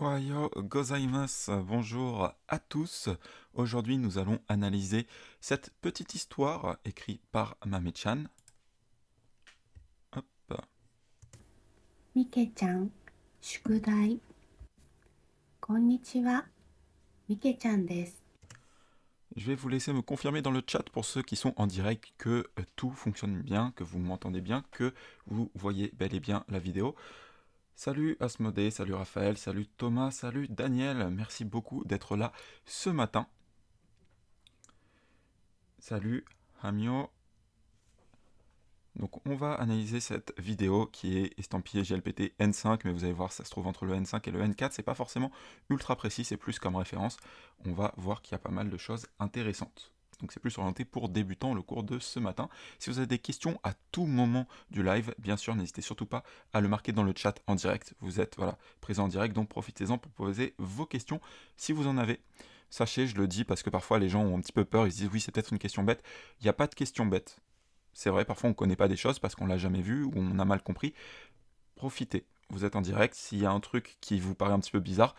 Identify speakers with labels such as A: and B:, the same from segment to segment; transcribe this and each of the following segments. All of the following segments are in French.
A: Ohio gozaimasu, bonjour à tous. Aujourd'hui, nous allons analyser cette petite histoire écrite par Mame-chan. Hop.
B: Mike-chan, shukudai. Konnichiwa, Je
A: vais vous laisser me confirmer dans le chat pour ceux qui sont en direct que tout fonctionne bien, que vous m'entendez bien, que vous voyez bel et bien la vidéo. Salut Asmodée, salut Raphaël, salut Thomas, salut Daniel, merci beaucoup d'être là ce matin. Salut Hamio. Donc on va analyser cette vidéo qui est estampillée GLPT N5, mais vous allez voir ça se trouve entre le N5 et le N4, c'est pas forcément ultra précis, c'est plus comme référence. On va voir qu'il y a pas mal de choses intéressantes donc c'est plus orienté pour débutants le cours de ce matin. Si vous avez des questions à tout moment du live, bien sûr, n'hésitez surtout pas à le marquer dans le chat en direct. Vous êtes voilà, présent en direct, donc profitez-en pour poser vos questions si vous en avez. Sachez, je le dis parce que parfois les gens ont un petit peu peur, ils se disent oui, c'est peut-être une question bête. Il n'y a pas de question bête. C'est vrai, parfois on ne connaît pas des choses parce qu'on l'a jamais vu ou on a mal compris. Profitez, vous êtes en direct. S'il y a un truc qui vous paraît un petit peu bizarre,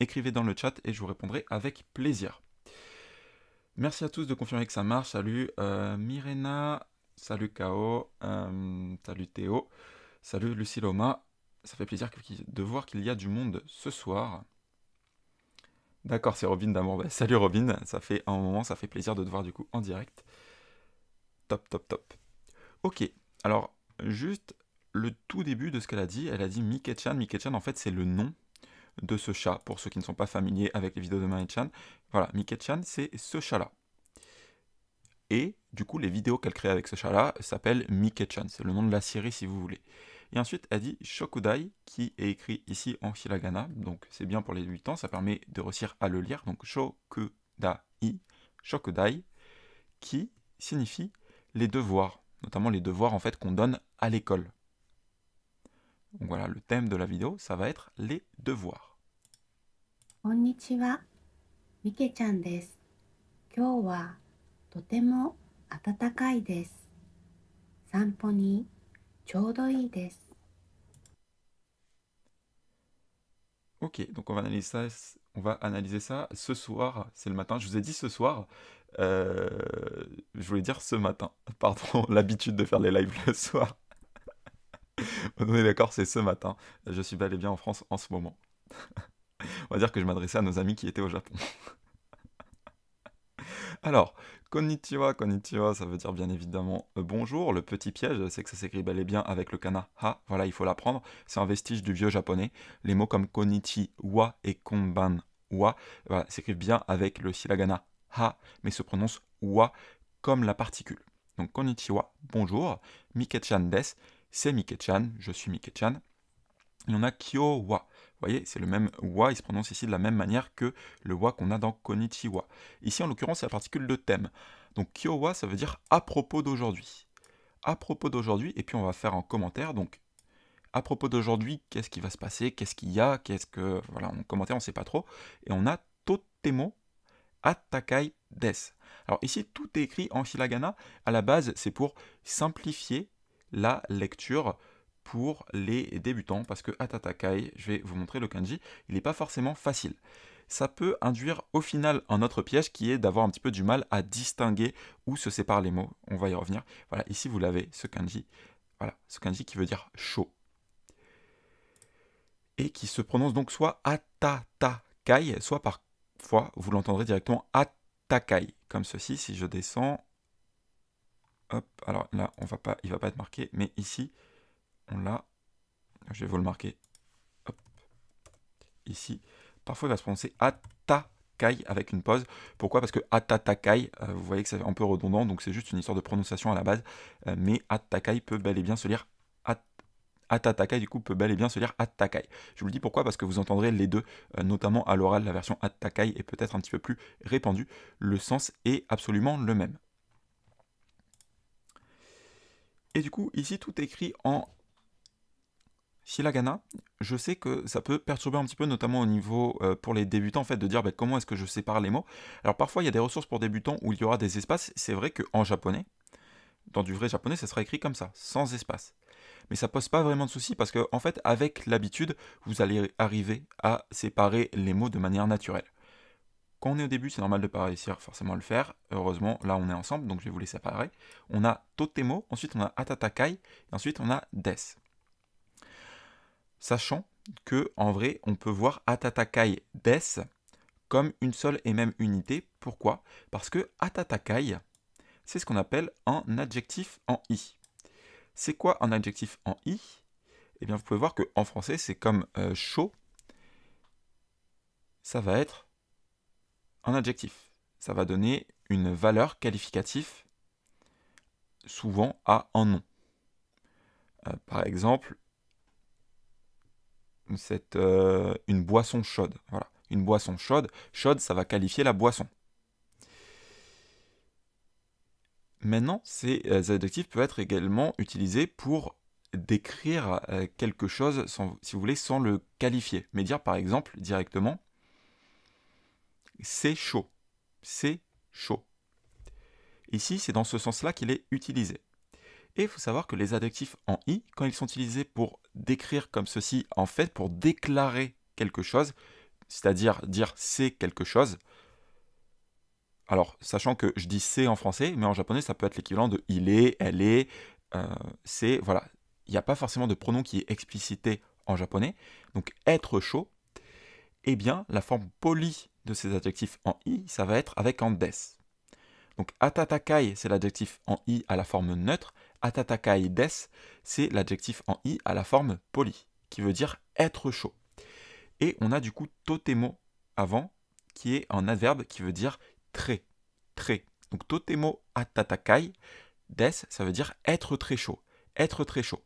A: écrivez dans le chat et je vous répondrai avec plaisir. Merci à tous de confirmer que ça marche. Salut euh, Mirena, salut Kao, euh, salut Théo, salut Loma, Ça fait plaisir de voir qu'il y a du monde ce soir. D'accord, c'est Robin d'amour. Bah, salut Robin, ça fait un moment, ça fait plaisir de te voir du coup en direct. Top, top, top. Ok, alors juste le tout début de ce qu'elle a dit, elle a dit Miketchan. Miketchan, en fait, c'est le nom de ce chat, pour ceux qui ne sont pas familiers avec les vidéos de Marie-chan. Voilà, mike chan c'est ce chat-là. Et du coup, les vidéos qu'elle crée avec ce chat-là s'appellent Mikechan, chan c'est le nom de la série si vous voulez. Et ensuite, elle dit Shokudai, qui est écrit ici en hiragana, donc c'est bien pour les 8 ans, ça permet de réussir à le lire. Donc Shokudai, Shokudai, qui signifie les devoirs, notamment les devoirs en fait qu'on donne à l'école. Donc voilà, le thème de la vidéo, ça va être les devoirs. Ok, donc on va analyser ça, on va analyser ça ce soir, c'est le matin, je vous ai dit ce soir, euh, je voulais dire ce matin, pardon, l'habitude de faire les lives le soir. On est d'accord, c'est ce matin. Je suis bel et bien en France en ce moment. On va dire que je m'adressais à nos amis qui étaient au Japon. Alors, konnichiwa, konnichiwa, ça veut dire bien évidemment euh, bonjour. Le petit piège, c'est que ça s'écrit bel et bien avec le kana ha. Voilà, il faut l'apprendre. C'est un vestige du vieux japonais. Les mots comme konnichiwa et konbanwa voilà, s'écrivent bien avec le silagana ha, mais se prononcent wa comme la particule. Donc konnichiwa, bonjour, Miketchan des, c'est Mike-chan, je suis Mike-chan. Et on a Kyo-wa. Vous voyez, c'est le même wa, il se prononce ici de la même manière que le wa qu'on a dans Konichiwa. Ici, en l'occurrence, c'est la particule de thème. Donc Kyo-wa, ça veut dire à propos d'aujourd'hui. À propos d'aujourd'hui, et puis on va faire un commentaire, donc à propos d'aujourd'hui, qu'est-ce qui va se passer, qu'est-ce qu'il y a, qu'est-ce que... Voilà, en commentaire, on ne sait pas trop. Et on a Totemo Atakai des. Alors ici, tout est écrit en hiragana. À la base, c'est pour simplifier la lecture pour les débutants, parce que Atatakai, je vais vous montrer le kanji, il n'est pas forcément facile. Ça peut induire au final un autre piège qui est d'avoir un petit peu du mal à distinguer où se séparent les mots. On va y revenir. Voilà, ici vous l'avez, ce kanji. Voilà, ce kanji qui veut dire chaud. Et qui se prononce donc soit Atatakai, soit parfois vous l'entendrez directement Atakai, comme ceci si je descends Hop, alors là, on va pas, il va pas être marqué, mais ici, on l'a. Je vais vous le marquer. Ici. Parfois, il va se prononcer Atakai avec une pause. Pourquoi Parce que Atatakai, euh, vous voyez que c'est un peu redondant, donc c'est juste une histoire de prononciation à la base. Euh, mais Atakai peut bel et bien se lire Atatakai, du coup, peut bel et bien se lire Attakai. Je vous le dis pourquoi Parce que vous entendrez les deux, euh, notamment à l'oral, la version Attakai est peut-être un petit peu plus répandue. Le sens est absolument le même. Et du coup, ici, tout est écrit en Silagana, je sais que ça peut perturber un petit peu, notamment au niveau euh, pour les débutants, en fait, de dire bah, comment est-ce que je sépare les mots. Alors parfois, il y a des ressources pour débutants où il y aura des espaces. C'est vrai qu'en japonais, dans du vrai japonais, ça sera écrit comme ça, sans espace. Mais ça pose pas vraiment de soucis parce que, en fait, avec l'habitude, vous allez arriver à séparer les mots de manière naturelle. Quand on est au début, c'est normal de ne pas réussir forcément à le faire. Heureusement, là, on est ensemble, donc je vais vous laisser séparer. On a Totemo, ensuite on a Atatakai, et ensuite on a Des. Sachant que, en vrai, on peut voir Atatakai Des comme une seule et même unité. Pourquoi Parce que Atatakai, c'est ce qu'on appelle un adjectif en i. C'est quoi un adjectif en i Eh bien, vous pouvez voir qu'en français, c'est comme euh, chaud. Ça va être un adjectif. Ça va donner une valeur qualificative, souvent à un nom. Euh, par exemple, c'est euh, une boisson chaude. Voilà, une boisson chaude. Chaude, ça va qualifier la boisson. Maintenant, ces euh, adjectifs peuvent être également utilisés pour décrire quelque chose, sans, si vous voulez, sans le qualifier, mais dire par exemple directement c'est chaud. C'est chaud. Ici, c'est dans ce sens-là qu'il est utilisé. Et il faut savoir que les adjectifs en i, quand ils sont utilisés pour décrire comme ceci, en fait, pour déclarer quelque chose, c'est-à-dire dire c'est quelque chose, alors, sachant que je dis c'est en français, mais en japonais, ça peut être l'équivalent de il est, elle est, euh, c'est, voilà. Il n'y a pas forcément de pronom qui est explicité en japonais. Donc, être chaud, eh bien, la forme polie de ces adjectifs en i, ça va être avec en des. Donc atatakai, c'est l'adjectif en i à la forme neutre. Atatakai des, c'est l'adjectif en i à la forme poli, qui veut dire être chaud. Et on a du coup totemo avant, qui est un adverbe qui veut dire très, très. Donc totemo atatakai des, ça veut dire être très chaud, être très chaud.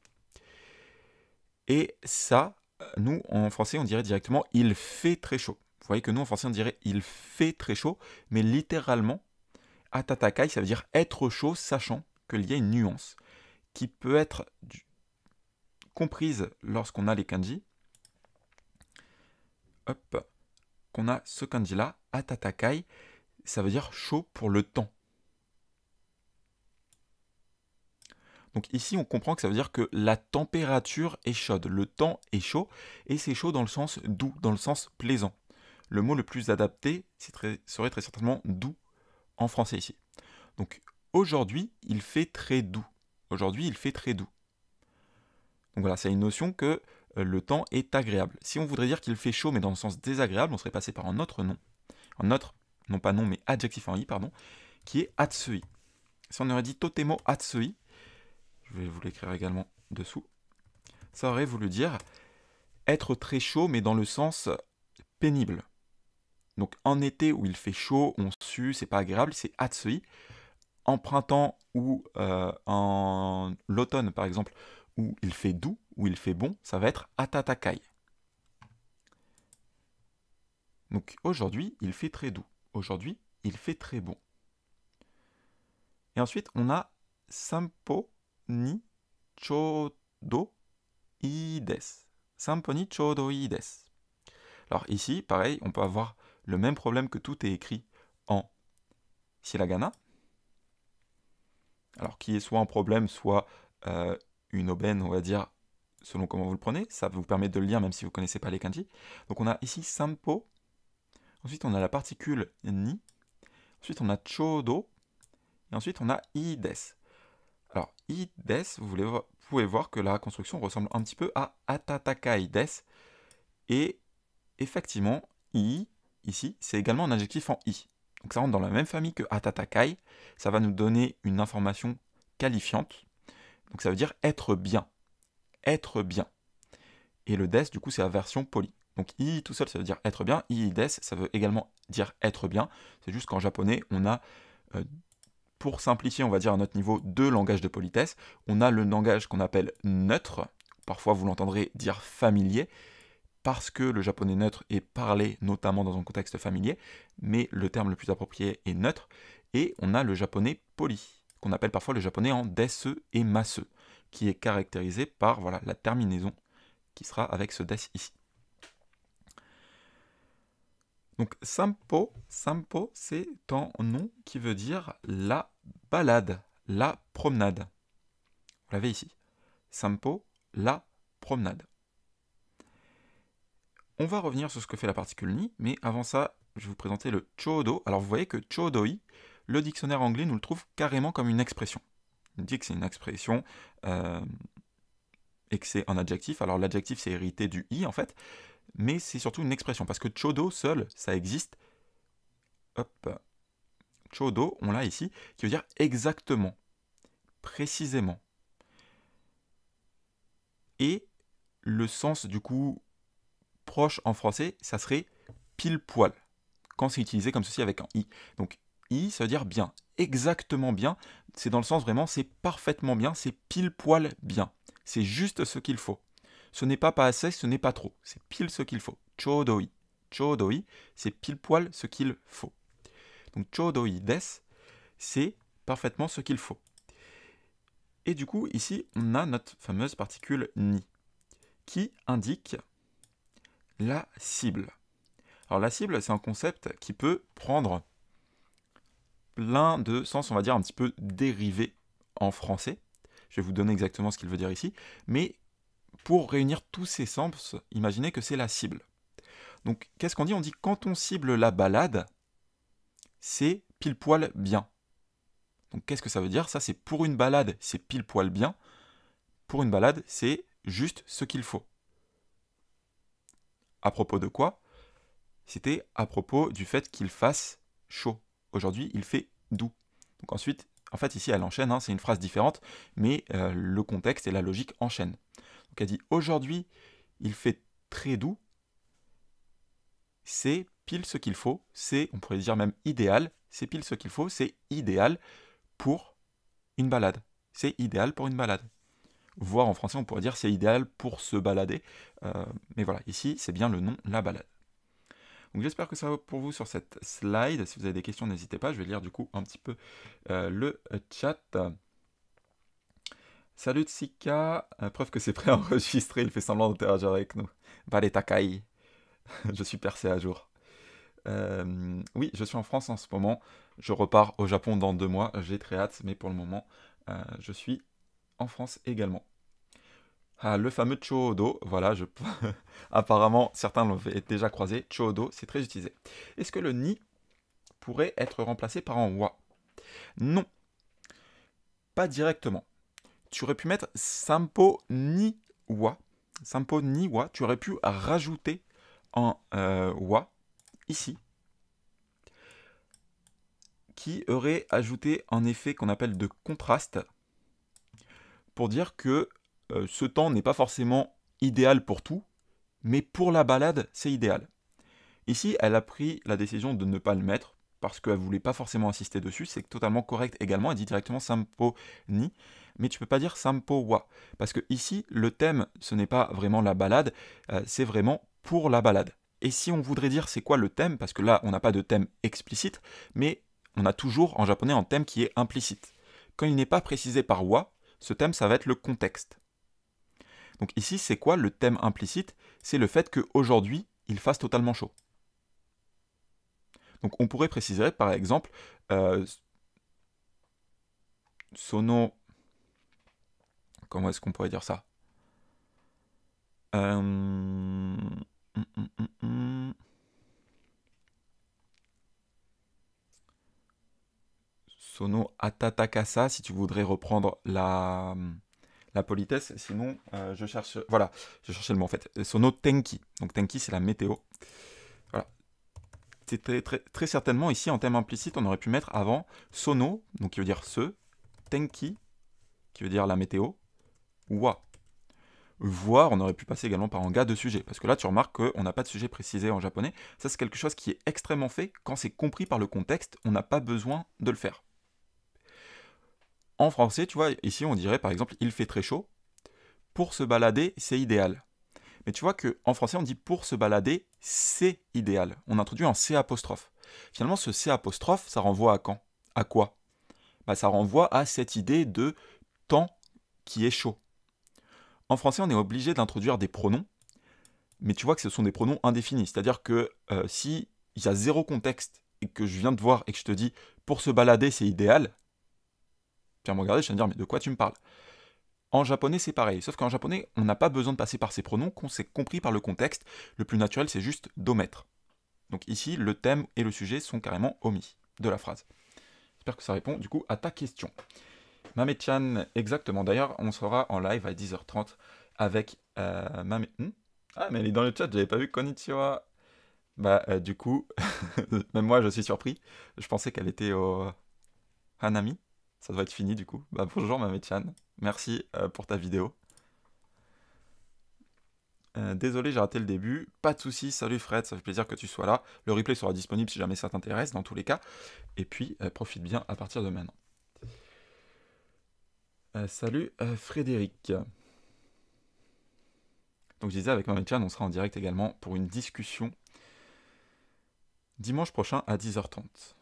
A: Et ça, euh, nous en français, on dirait directement il fait très chaud. Vous voyez que nous, en français, on dirait il fait très chaud, mais littéralement, atatakai, ça veut dire être chaud, sachant qu'il y a une nuance qui peut être comprise lorsqu'on a les kanji. Hop, qu'on a ce kanji-là, atatakai, ça veut dire chaud pour le temps. Donc ici, on comprend que ça veut dire que la température est chaude, le temps est chaud, et c'est chaud dans le sens doux, dans le sens plaisant le mot le plus adapté serait très certainement doux en français ici. Donc aujourd'hui, il fait très doux. Aujourd'hui, il fait très doux. Donc voilà, c'est une notion que euh, le temps est agréable. Si on voudrait dire qu'il fait chaud, mais dans le sens désagréable, on serait passé par un autre nom. Un autre, non pas nom, mais adjectif en i, pardon, qui est atsui. Si on aurait dit totemo atsui, je vais vous l'écrire également dessous, ça aurait voulu dire être très chaud, mais dans le sens pénible. Donc en été où il fait chaud, on sue, c'est pas agréable, c'est atsui. En printemps ou euh, en l'automne par exemple, où il fait doux, où il fait bon, ça va être Atatakai. Donc aujourd'hui, il fait très doux. Aujourd'hui, il fait très bon. Et ensuite, on a Sampo ni chodo Sampo ni chodo Alors ici, pareil, on peut avoir le même problème que tout est écrit en Silagana. Alors, qui est soit un problème, soit euh, une aubaine, on va dire, selon comment vous le prenez. Ça vous permet de le lire même si vous ne connaissez pas les kanji. Donc, on a ici Sampo. Ensuite, on a la particule Ni. Ensuite, on a Chodo. Et ensuite, on a Ides. Alors, Ides, vous, vous pouvez voir que la construction ressemble un petit peu à Atataka Ides. Et effectivement, I ici, c'est également un adjectif en i. Donc ça rentre dans la même famille que atatakai. Ça va nous donner une information qualifiante. Donc ça veut dire être bien. Être bien. Et le des, du coup, c'est la version polie. Donc i tout seul, ça veut dire être bien. I des, ça veut également dire être bien. C'est juste qu'en japonais, on a, euh, pour simplifier, on va dire à notre niveau, deux langages de politesse. On a le langage qu'on appelle neutre. Parfois, vous l'entendrez dire familier parce que le japonais neutre est parlé notamment dans un contexte familier, mais le terme le plus approprié est neutre, et on a le japonais poli, qu'on appelle parfois le japonais en desu et masu, qui est caractérisé par voilà, la terminaison qui sera avec ce des ici. Donc sampo, sampo, c'est un nom qui veut dire la balade, la promenade. Vous l'avez ici. Sampo, la promenade. On va revenir sur ce que fait la particule ni, mais avant ça, je vais vous présenter le chodo. Alors vous voyez que chodoi, le dictionnaire anglais nous le trouve carrément comme une expression. Il dit que c'est une expression euh, et que c'est un adjectif. Alors l'adjectif c'est hérité du i en fait, mais c'est surtout une expression parce que chodo seul ça existe. Hop, chodo on l'a ici qui veut dire exactement, précisément. Et le sens du coup en français, ça serait pile poil, quand c'est utilisé comme ceci avec un i. Donc i, ça veut dire bien, exactement bien, c'est dans le sens vraiment c'est parfaitement bien, c'est pile poil bien, c'est juste ce qu'il faut. Ce n'est pas pas assez, ce n'est pas trop, c'est pile ce qu'il faut. Chodoi, chodoi, c'est pile poil ce qu'il faut. Donc chodoi des, c'est parfaitement ce qu'il faut. Et du coup, ici, on a notre fameuse particule ni, qui indique la cible. Alors la cible, c'est un concept qui peut prendre plein de sens, on va dire, un petit peu dérivé en français. Je vais vous donner exactement ce qu'il veut dire ici. Mais pour réunir tous ces sens, imaginez que c'est la cible. Donc qu'est-ce qu'on dit On dit quand on cible la balade, c'est pile poil bien. Donc qu'est-ce que ça veut dire Ça c'est pour une balade, c'est pile poil bien. Pour une balade, c'est juste ce qu'il faut. À propos de quoi C'était à propos du fait qu'il fasse chaud. Aujourd'hui, il fait doux. Donc ensuite, en fait, ici, elle enchaîne, hein, c'est une phrase différente, mais euh, le contexte et la logique enchaînent. Donc elle dit Aujourd'hui, il fait très doux. C'est pile ce qu'il faut, c'est, on pourrait dire même idéal, c'est pile ce qu'il faut, c'est idéal pour une balade. C'est idéal pour une balade voire en français on pourrait dire c'est idéal pour se balader. Euh, mais voilà, ici c'est bien le nom la balade. Donc j'espère que ça va pour vous sur cette slide. Si vous avez des questions, n'hésitez pas. Je vais lire du coup un petit peu euh, le chat. Salut Tsika, euh, preuve que c'est prêt à enregistrer, il fait semblant d'interagir avec nous. Vale Takai, je suis percé à jour. oui, je suis en France en ce moment. Je repars au Japon dans deux mois. J'ai très hâte, mais pour le moment, je suis en France également. Ah, le fameux do voilà, apparemment certains l'ont déjà croisé. Cho-Do, c'est très utilisé. Est-ce que le ni pourrait être remplacé par un wa Non, pas directement. Tu aurais pu mettre sampo ni wa. Sampo ni wa, tu aurais pu rajouter un euh, wa ici qui aurait ajouté un effet qu'on appelle de contraste pour dire que euh, ce temps n'est pas forcément idéal pour tout, mais pour la balade, c'est idéal. Ici, elle a pris la décision de ne pas le mettre parce qu'elle voulait pas forcément insister dessus, c'est totalement correct également, elle dit directement sampo ni, mais tu peux pas dire sampo wa, parce que ici, le thème, ce n'est pas vraiment la balade, euh, c'est vraiment pour la balade. Et si on voudrait dire c'est quoi le thème, parce que là, on n'a pas de thème explicite, mais on a toujours en japonais un thème qui est implicite. Quand il n'est pas précisé par wa, ce thème, ça va être le contexte. Donc ici, c'est quoi le thème implicite C'est le fait qu'aujourd'hui, il fasse totalement chaud. Donc on pourrait préciser, par exemple, euh, sono... Comment est-ce qu'on pourrait dire ça euh, hum, hum, hum, Sono atatakasa, si tu voudrais reprendre la la politesse, sinon euh, je cherche... Voilà, je cherchais le mot en fait. Sono tenki. Donc tenki, c'est la météo. Voilà. C'était très, très, certainement ici, en thème implicite, on aurait pu mettre avant sono, donc qui veut dire ce, tenki, qui veut dire la météo, wa. Voir, on aurait pu passer également par un gars de sujet, parce que là tu remarques qu'on n'a pas de sujet précisé en japonais. Ça c'est quelque chose qui est extrêmement fait, quand c'est compris par le contexte, on n'a pas besoin de le faire. En français, tu vois, ici on dirait par exemple il fait très chaud. Pour se balader, c'est idéal. Mais tu vois qu'en français, on dit pour se balader, c'est idéal. On introduit un C apostrophe. Finalement, ce C apostrophe, ça renvoie à quand À quoi bah, Ça renvoie à cette idée de temps qui est chaud. En français, on est obligé d'introduire des pronoms, mais tu vois que ce sont des pronoms indéfinis. C'est-à-dire que euh, si il y a zéro contexte et que je viens de voir et que je te dis pour se balader, c'est idéal, tu viens me regarder, je viens me dire, mais de quoi tu me parles en japonais, c'est pareil, sauf qu'en japonais, on n'a pas besoin de passer par ces pronoms, qu'on s'est compris par le contexte. Le plus naturel, c'est juste d'omettre. Donc ici, le thème et le sujet sont carrément omis de la phrase. J'espère que ça répond du coup à ta question. Mame-chan, exactement. D'ailleurs, on sera en live à 10h30 avec euh, Mame. Hmm ah, mais elle est dans le chat, j'avais pas vu Konnichiwa. Bah, euh, du coup, même moi, je suis surpris. Je pensais qu'elle était au Hanami. Ça doit être fini du coup. Bah, bonjour bonjour Mametian, merci euh, pour ta vidéo. Euh, désolé, j'ai raté le début. Pas de soucis, salut Fred, ça fait plaisir que tu sois là. Le replay sera disponible si jamais ça t'intéresse, dans tous les cas. Et puis, euh, profite bien à partir de maintenant. salut Frédéric. Donc je disais avec Mametian, on sera en direct également pour une discussion dimanche prochain à 10h30.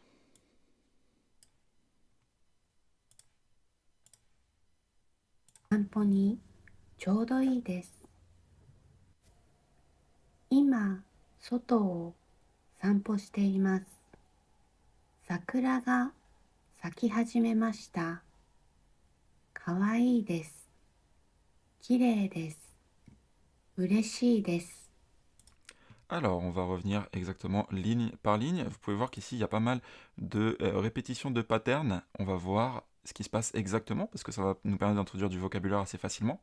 B: 散歩にちょうどいいです今外を散歩しています桜が咲き始めましたかわいいですきれいです嬉しいです
A: Alors, on va revenir exactement ligne par ligne. Vous pouvez voir qu'ici, il y a pas mal de euh, répétitions de patterns. On va voir ce qui se passe exactement, parce que ça va nous permettre d'introduire du vocabulaire assez facilement.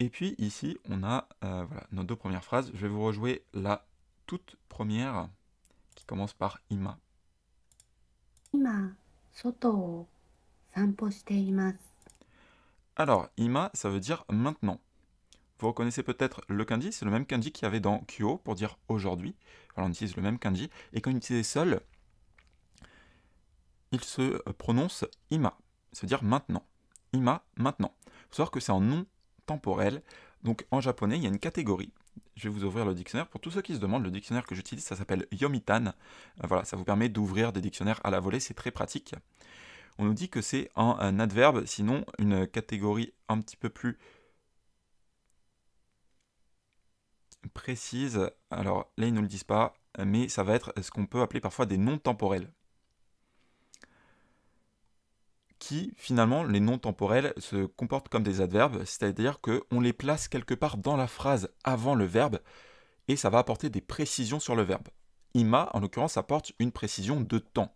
A: Et puis ici, on a euh, nos deux premières phrases. Je vais vous rejouer la toute première qui commence par ima. Ima, Alors, ima, ça veut dire maintenant. Vous reconnaissez peut-être le kanji, c'est le même kanji qu'il y avait dans Kyo pour dire aujourd'hui. on utilise le même kanji. Et quand on utilise seul, il se euh, prononce ima, c'est-à-dire maintenant. Ima, maintenant. Il faut savoir que c'est un nom temporel. Donc en japonais, il y a une catégorie. Je vais vous ouvrir le dictionnaire. Pour tous ceux qui se demandent, le dictionnaire que j'utilise, ça s'appelle Yomitan. Euh, voilà, ça vous permet d'ouvrir des dictionnaires à la volée, c'est très pratique. On nous dit que c'est un, un, adverbe, sinon une catégorie un petit peu plus précise. Alors là, ils ne nous le disent pas, mais ça va être ce qu'on peut appeler parfois des noms temporels qui finalement, les noms temporels se comportent comme des adverbes, c'est-à-dire qu'on les place quelque part dans la phrase avant le verbe, et ça va apporter des précisions sur le verbe. Ima, en l'occurrence, apporte une précision de temps.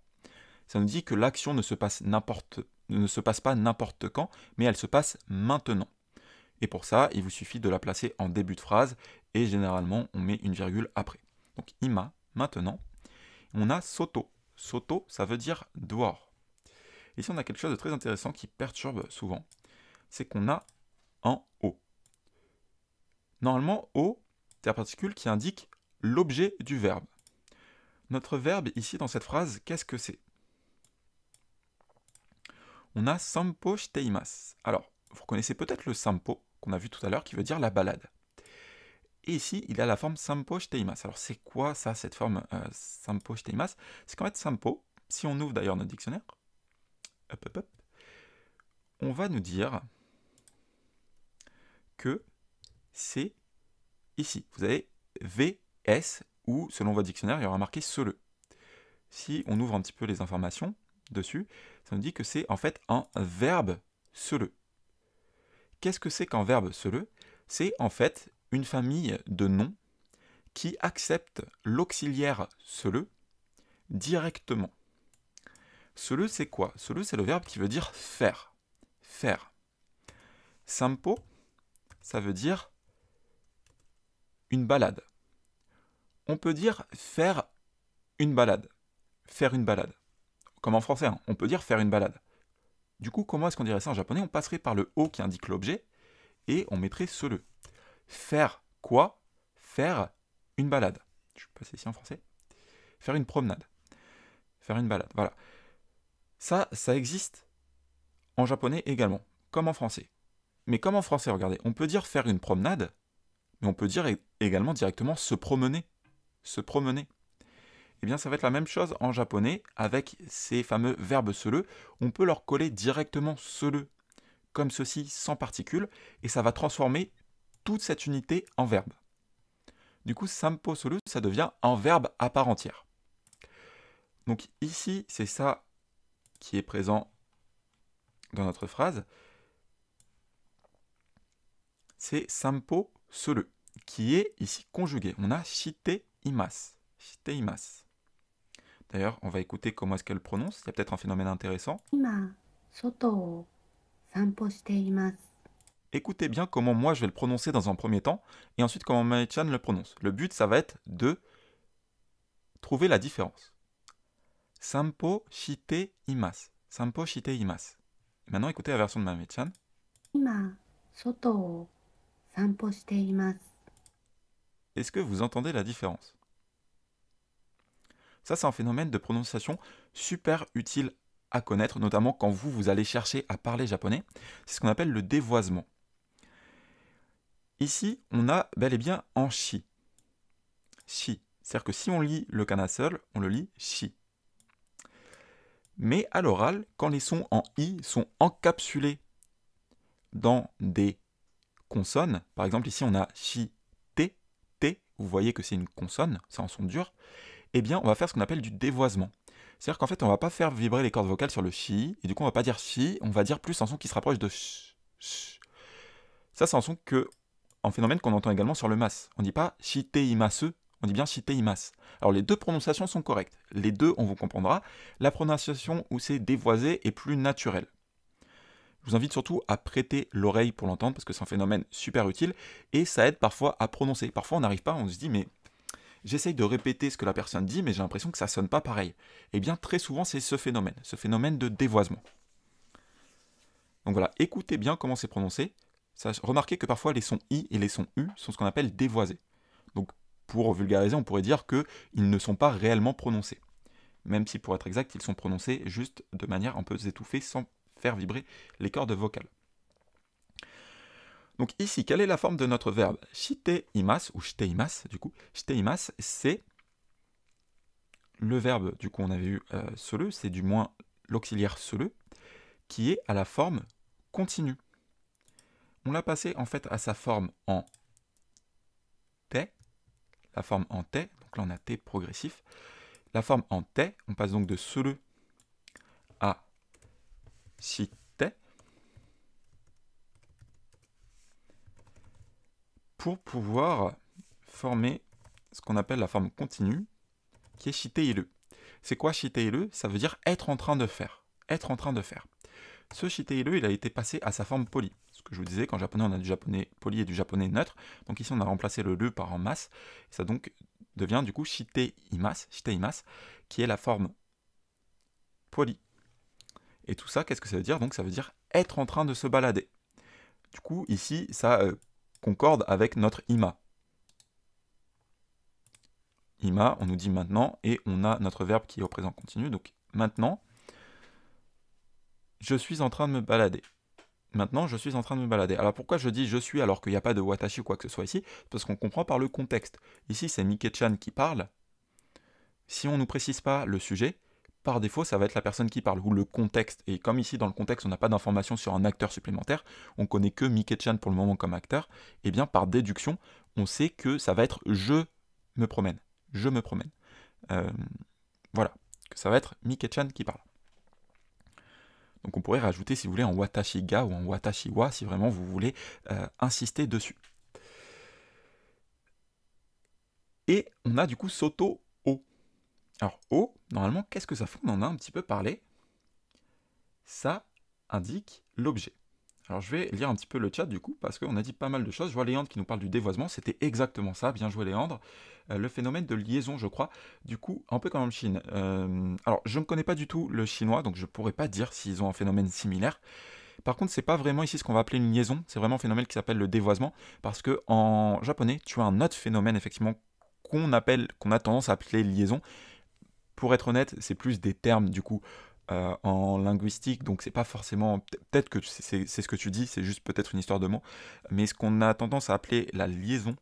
A: Ça nous dit que l'action ne se passe ne se passe pas n'importe quand, mais elle se passe maintenant. Et pour ça, il vous suffit de la placer en début de phrase, et généralement, on met une virgule après. Donc, ima, maintenant. On a soto. Soto, ça veut dire d'or. Ici, on a quelque chose de très intéressant qui perturbe souvent, c'est qu'on a un O. Normalement, O, c'est la particule qui indique l'objet du verbe. Notre verbe ici dans cette phrase, qu'est-ce que c'est On a sampo Alors, vous reconnaissez peut-être le sampo qu'on a vu tout à l'heure qui veut dire la balade. Et ici, il a la forme sampo Alors, c'est quoi ça, cette forme euh, sampo C'est qu'en fait, sampo, si on ouvre d'ailleurs notre dictionnaire, on va nous dire que c'est ici. Vous avez VS, ou selon votre dictionnaire, il y aura marqué SOLE. Si on ouvre un petit peu les informations dessus, ça nous dit que c'est en fait un verbe seul. Qu'est-ce que c'est qu'un verbe seul C'est en fait une famille de noms qui accepte l'auxiliaire seul directement le c'est quoi Sele, c'est le verbe qui veut dire faire. Faire. Sampo, ça veut dire une balade. On peut dire faire une balade. Faire une balade. Comme en français, hein. on peut dire faire une balade. Du coup, comment est-ce qu'on dirait ça en japonais On passerait par le O qui indique l'objet et on mettrait ce Faire quoi Faire une balade. Je passer ici en français. Faire une promenade. Faire une balade. Voilà. Ça, ça existe en japonais également, comme en français. Mais comme en français, regardez, on peut dire faire une promenade, mais on peut dire également directement se promener. Se promener. Eh bien, ça va être la même chose en japonais avec ces fameux verbes seuleux. On peut leur coller directement seuleux, comme ceci, sans particules, et ça va transformer toute cette unité en verbe. Du coup, sampo solu, ça devient un verbe à part entière. Donc ici, c'est ça qui est présent dans notre phrase, c'est sampo sole, qui est ici conjugué. On a shite imas. D'ailleurs, on va écouter comment est-ce qu'elle prononce. Il y a peut-être un phénomène intéressant. Écoutez bien comment moi je vais le prononcer dans un premier temps et ensuite comment Maïchan le prononce. Le but, ça va être de trouver la différence. Sampo shite imas. Sampo shite imas. Maintenant, écoutez la version de Mame-chan. Est-ce que vous entendez la différence Ça, c'est un phénomène de prononciation super utile à connaître, notamment quand vous, vous allez chercher à parler japonais. C'est ce qu'on appelle le dévoisement. Ici, on a bel et bien en chi. Chi. C'est-à-dire que si on lit le kana seul, on le lit chi. Mais à l'oral, quand les sons en i sont encapsulés dans des consonnes, par exemple ici on a chi, t, t, vous voyez que c'est une consonne, c'est un son dur, eh bien on va faire ce qu'on appelle du dévoisement. C'est-à-dire qu'en fait on va pas faire vibrer les cordes vocales sur le chi, et du coup on va pas dire chi, on va dire plus un son qui se rapproche de ch. Ça c'est un son que, un phénomène qu'on entend également sur le masse », On ne dit pas chi i se » on dit bien imas. Alors les deux prononciations sont correctes. Les deux, on vous comprendra. La prononciation où c'est dévoisé est plus naturelle. Je vous invite surtout à prêter l'oreille pour l'entendre parce que c'est un phénomène super utile et ça aide parfois à prononcer. Parfois on n'arrive pas, on se dit mais j'essaye de répéter ce que la personne dit mais j'ai l'impression que ça sonne pas pareil. Eh bien très souvent c'est ce phénomène, ce phénomène de dévoisement. Donc voilà, écoutez bien comment c'est prononcé. Remarquez que parfois les sons i et les sons u sont ce qu'on appelle dévoisés pour vulgariser, on pourrait dire qu'ils ne sont pas réellement prononcés. Même si pour être exact, ils sont prononcés juste de manière un peu étouffée sans faire vibrer les cordes vocales. Donc ici, quelle est la forme de notre verbe Shiteimas, ou shiteimas, du coup. Shiteimas, c'est le verbe, du coup on avait eu euh, c'est du moins l'auxiliaire sele, qui est à la forme continue. On l'a passé en fait à sa forme en la forme en T, donc là on a T progressif. La forme en T, on passe donc de SELE à si pour pouvoir former ce qu'on appelle la forme continue, qui est T et C'est quoi T Ça veut dire être en train de faire. Être en train de faire. Ce T il a été passé à sa forme polie je vous disais, qu'en japonais, on a du japonais poli et du japonais neutre. Donc ici, on a remplacé le le par en mas. ça donc devient du coup shite imas, imas, qui est la forme poli. Et tout ça, qu'est-ce que ça veut dire Donc ça veut dire être en train de se balader. Du coup, ici, ça euh, concorde avec notre ima. Ima, on nous dit maintenant, et on a notre verbe qui est au présent continu, donc maintenant, je suis en train de me balader. Maintenant, je suis en train de me balader. Alors pourquoi je dis je suis alors qu'il n'y a pas de watashi ou quoi que ce soit ici Parce qu'on comprend par le contexte. Ici, c'est Miquet chan qui parle. Si on ne nous précise pas le sujet, par défaut, ça va être la personne qui parle ou le contexte. Et comme ici, dans le contexte, on n'a pas d'informations sur un acteur supplémentaire, on connaît que Miquet chan pour le moment comme acteur, et eh bien par déduction, on sait que ça va être je me promène. Je me promène. Euh, voilà, que ça va être Miquet chan qui parle. Donc on pourrait rajouter, si vous voulez, en ga ou en watashiwa, si vraiment vous voulez euh, insister dessus. Et on a du coup soto o. Alors o, normalement, qu'est-ce que ça fait On en a un petit peu parlé. Ça indique l'objet. Alors je vais lire un petit peu le chat du coup, parce qu'on a dit pas mal de choses. Je vois Léandre qui nous parle du dévoisement, c'était exactement ça, bien joué Léandre. Euh, le phénomène de liaison, je crois, du coup, un peu comme en Chine. Euh, alors je ne connais pas du tout le chinois, donc je ne pourrais pas dire s'ils ont un phénomène similaire. Par contre, c'est pas vraiment ici ce qu'on va appeler une liaison, c'est vraiment un phénomène qui s'appelle le dévoisement, parce que en japonais, tu as un autre phénomène effectivement qu'on appelle, qu'on a tendance à appeler liaison. Pour être honnête, c'est plus des termes du coup euh, en linguistique, donc c'est pas forcément. Peut-être que c'est ce que tu dis, c'est juste peut-être une histoire de mots, mais ce qu'on a tendance à appeler la liaison,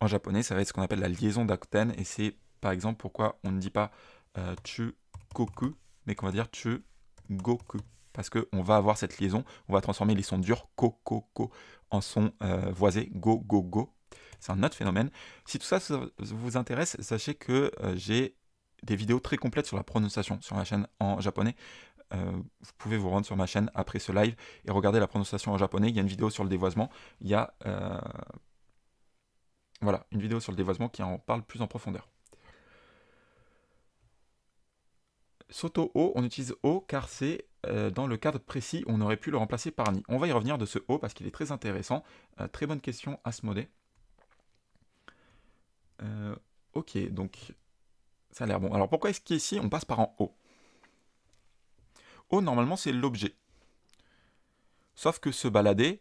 A: en japonais, ça va être ce qu'on appelle la liaison d'akuten, et c'est par exemple pourquoi on ne dit pas euh, tu koku, mais qu'on va dire tu goku, parce qu'on va avoir cette liaison, on va transformer les sons durs ko ko en sons euh, voisés go go go. C'est un autre phénomène. Si tout ça vous intéresse, sachez que j'ai des vidéos très complètes sur la prononciation sur ma chaîne en japonais. Euh, vous pouvez vous rendre sur ma chaîne après ce live et regarder la prononciation en japonais. Il y a une vidéo sur le dévoisement. Il y a euh, voilà, une vidéo sur le dévoisement qui en parle plus en profondeur. Soto O, on utilise O car c'est euh, dans le cadre précis on aurait pu le remplacer par ni. On va y revenir de ce O parce qu'il est très intéressant. très bonne question, Asmodée. ok, donc ça a l'air bon. Alors pourquoi est-ce qu'ici on passe par en o »?« O », normalement, c'est l'objet. Sauf que se balader,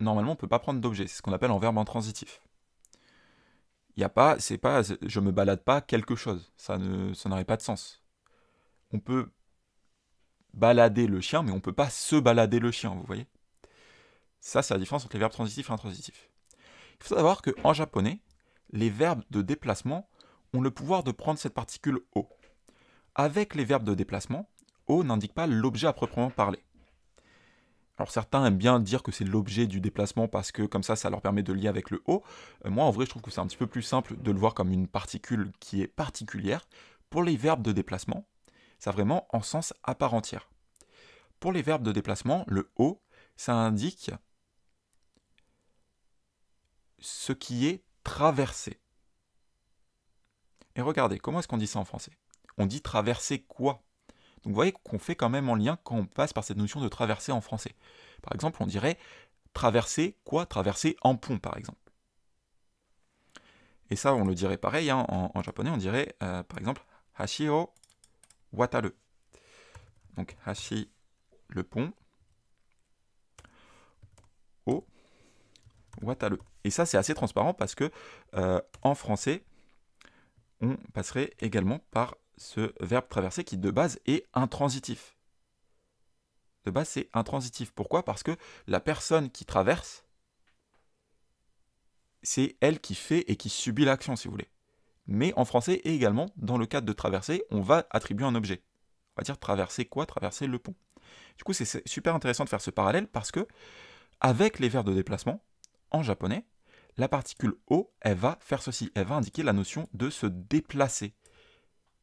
A: normalement, on ne peut pas prendre d'objet. C'est ce qu'on appelle un verbe intransitif. Il n'y a pas, c'est pas, je me balade pas quelque chose. Ça ne, ça n'aurait pas de sens. On peut balader le chien, mais on ne peut pas se balader le chien, vous voyez Ça, c'est la différence entre les verbes transitifs et intransitifs. Il faut savoir qu'en japonais, les verbes de déplacement ont le pouvoir de prendre cette particule O. Avec les verbes de déplacement, O n'indique pas l'objet à proprement parler. Alors certains aiment bien dire que c'est l'objet du déplacement parce que comme ça, ça leur permet de lier avec le O. Euh, moi, en vrai, je trouve que c'est un petit peu plus simple de le voir comme une particule qui est particulière. Pour les verbes de déplacement, ça vraiment en sens à part entière. Pour les verbes de déplacement, le O, ça indique ce qui est traversé. Et regardez, comment est-ce qu'on dit ça en français On dit traverser quoi Donc vous voyez qu'on fait quand même en lien quand on passe par cette notion de traverser en français. Par exemple, on dirait traverser quoi Traverser en pont, par exemple. Et ça, on le dirait pareil, hein, en, japonais, on dirait euh, par exemple Hashi o wataru. Donc Hashi, le pont, o watale. Et ça, c'est assez transparent parce que euh, en français, on passerait également par ce verbe traverser qui de base est intransitif. De base, c'est intransitif. Pourquoi Parce que la personne qui traverse, c'est elle qui fait et qui subit l'action, si vous voulez. Mais en français, et également, dans le cadre de traverser, on va attribuer un objet. On va dire traverser quoi Traverser le pont. Du coup, c'est super intéressant de faire ce parallèle parce que, avec les verbes de déplacement, en japonais, la particule O, elle va faire ceci, elle va indiquer la notion de se déplacer.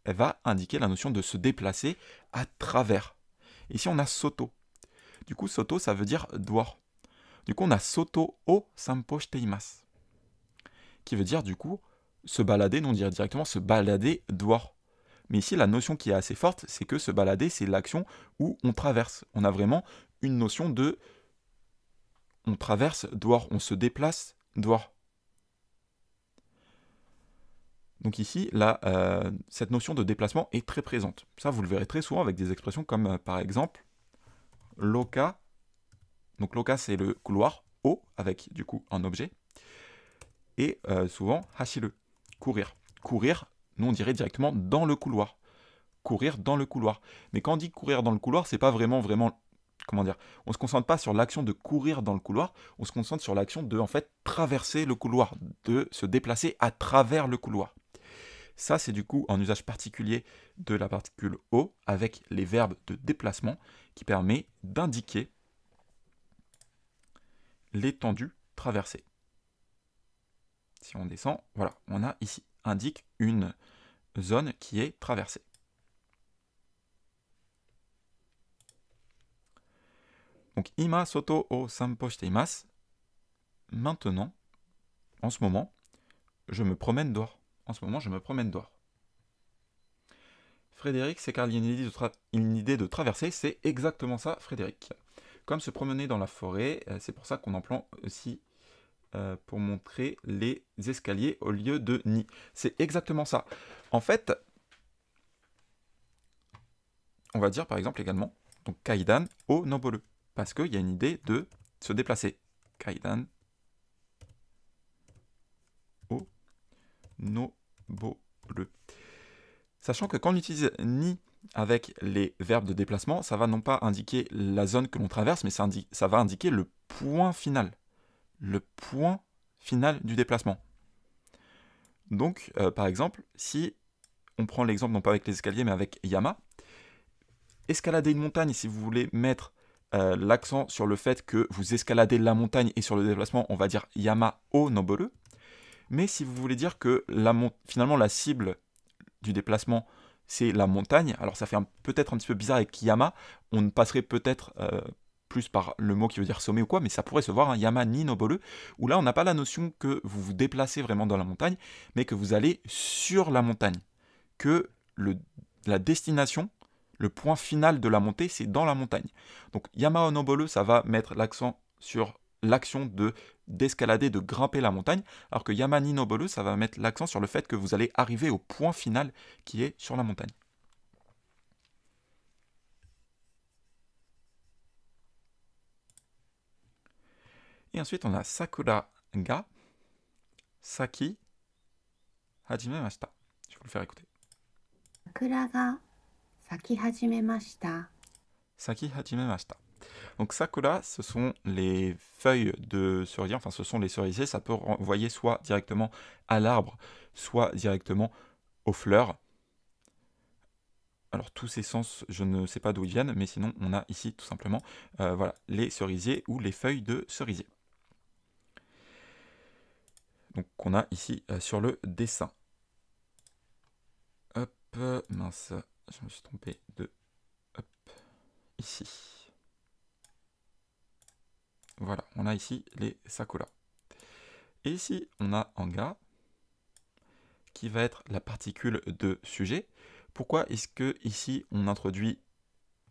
A: Elle va indiquer la notion de se déplacer à travers. Ici, on a soto. Du coup, soto, ça veut dire dehors. Du coup, on a soto o SAMPOCHTEIMAS. qui veut dire, du coup, se balader, non dire directement se balader dehors. Mais ici, la notion qui est assez forte, c'est que se balader, c'est l'action où on traverse. On a vraiment une notion de on traverse dehors, on se déplace doit. Donc ici, là, euh, cette notion de déplacement est très présente. Ça, vous le verrez très souvent avec des expressions comme, euh, par exemple, loca. Donc loca, c'est le couloir, haut, avec du coup un objet. Et euh, souvent souvent, le courir. Courir, nous on dirait directement dans le couloir. Courir dans le couloir. Mais quand on dit courir dans le couloir, c'est pas vraiment, vraiment comment dire, on se concentre pas sur l'action de courir dans le couloir, on se concentre sur l'action de en fait traverser le couloir, de se déplacer à travers le couloir. Ça, c'est du coup un usage particulier de la particule O avec les verbes de déplacement qui permet d'indiquer l'étendue traversée. Si on descend, voilà, on a ici indique une zone qui est traversée. Donc ima soto o SAMPO shite Maintenant, en ce moment, je me promène dehors. En ce moment, je me promène dehors. Frédéric, c'est car il y a une idée de, traverser, c'est exactement ça, Frédéric. Comme se promener dans la forêt, euh, c'est pour ça qu'on emploie aussi euh, pour montrer les escaliers au lieu de nid. C'est exactement ça. En fait, on va dire par exemple également, donc Kaidan O Noboru parce qu'il y a une idée de se déplacer. Kaidan bo le Sachant que quand on utilise ni avec les verbes de déplacement, ça va non pas indiquer la zone que l'on traverse, mais ça, va indiquer le point final. Le point final du déplacement. Donc, euh, par exemple, si on prend l'exemple non pas avec les escaliers, mais avec Yama, escalader une montagne, si vous voulez mettre euh, l'accent sur le fait que vous escaladez la montagne et sur le déplacement, on va dire Yama o Nobole. Mais si vous voulez dire que la finalement la cible du déplacement, c'est la montagne, alors ça fait peut-être un petit peu bizarre avec Yama, on passerait peut-être euh, plus par le mot qui veut dire sommet ou quoi, mais ça pourrait se voir, un hein, Yama ni Nobole, où là on n'a pas la notion que vous vous déplacez vraiment dans la montagne, mais que vous allez sur la montagne, que le, la destination le point final de la montée, c'est dans la montagne. Donc Yamaha Nobolo, ça va mettre l'accent sur l'action de d'escalader, de grimper la montagne, alors que Yamani ça va mettre l'accent sur le fait que vous allez arriver au point final qui est sur la montagne. Et ensuite, on a Sakura ga Saki Hajime Je vais vous le faire écouter. Sakura donc sakura, ce sont les feuilles de cerisier, enfin ce sont les cerisiers, ça peut renvoyer soit directement à l'arbre, soit directement aux fleurs. Alors tous ces sens, je ne sais pas d'où ils viennent, mais sinon on a ici tout simplement euh, voilà, les cerisiers ou les feuilles de cerisier. Donc on a ici euh, sur le dessin. Hop, mince, je me suis trompé de ici. Voilà, on a ici les sakura. Et ici, on a un gars qui va être la particule de sujet. Pourquoi est-ce que ici, on introduit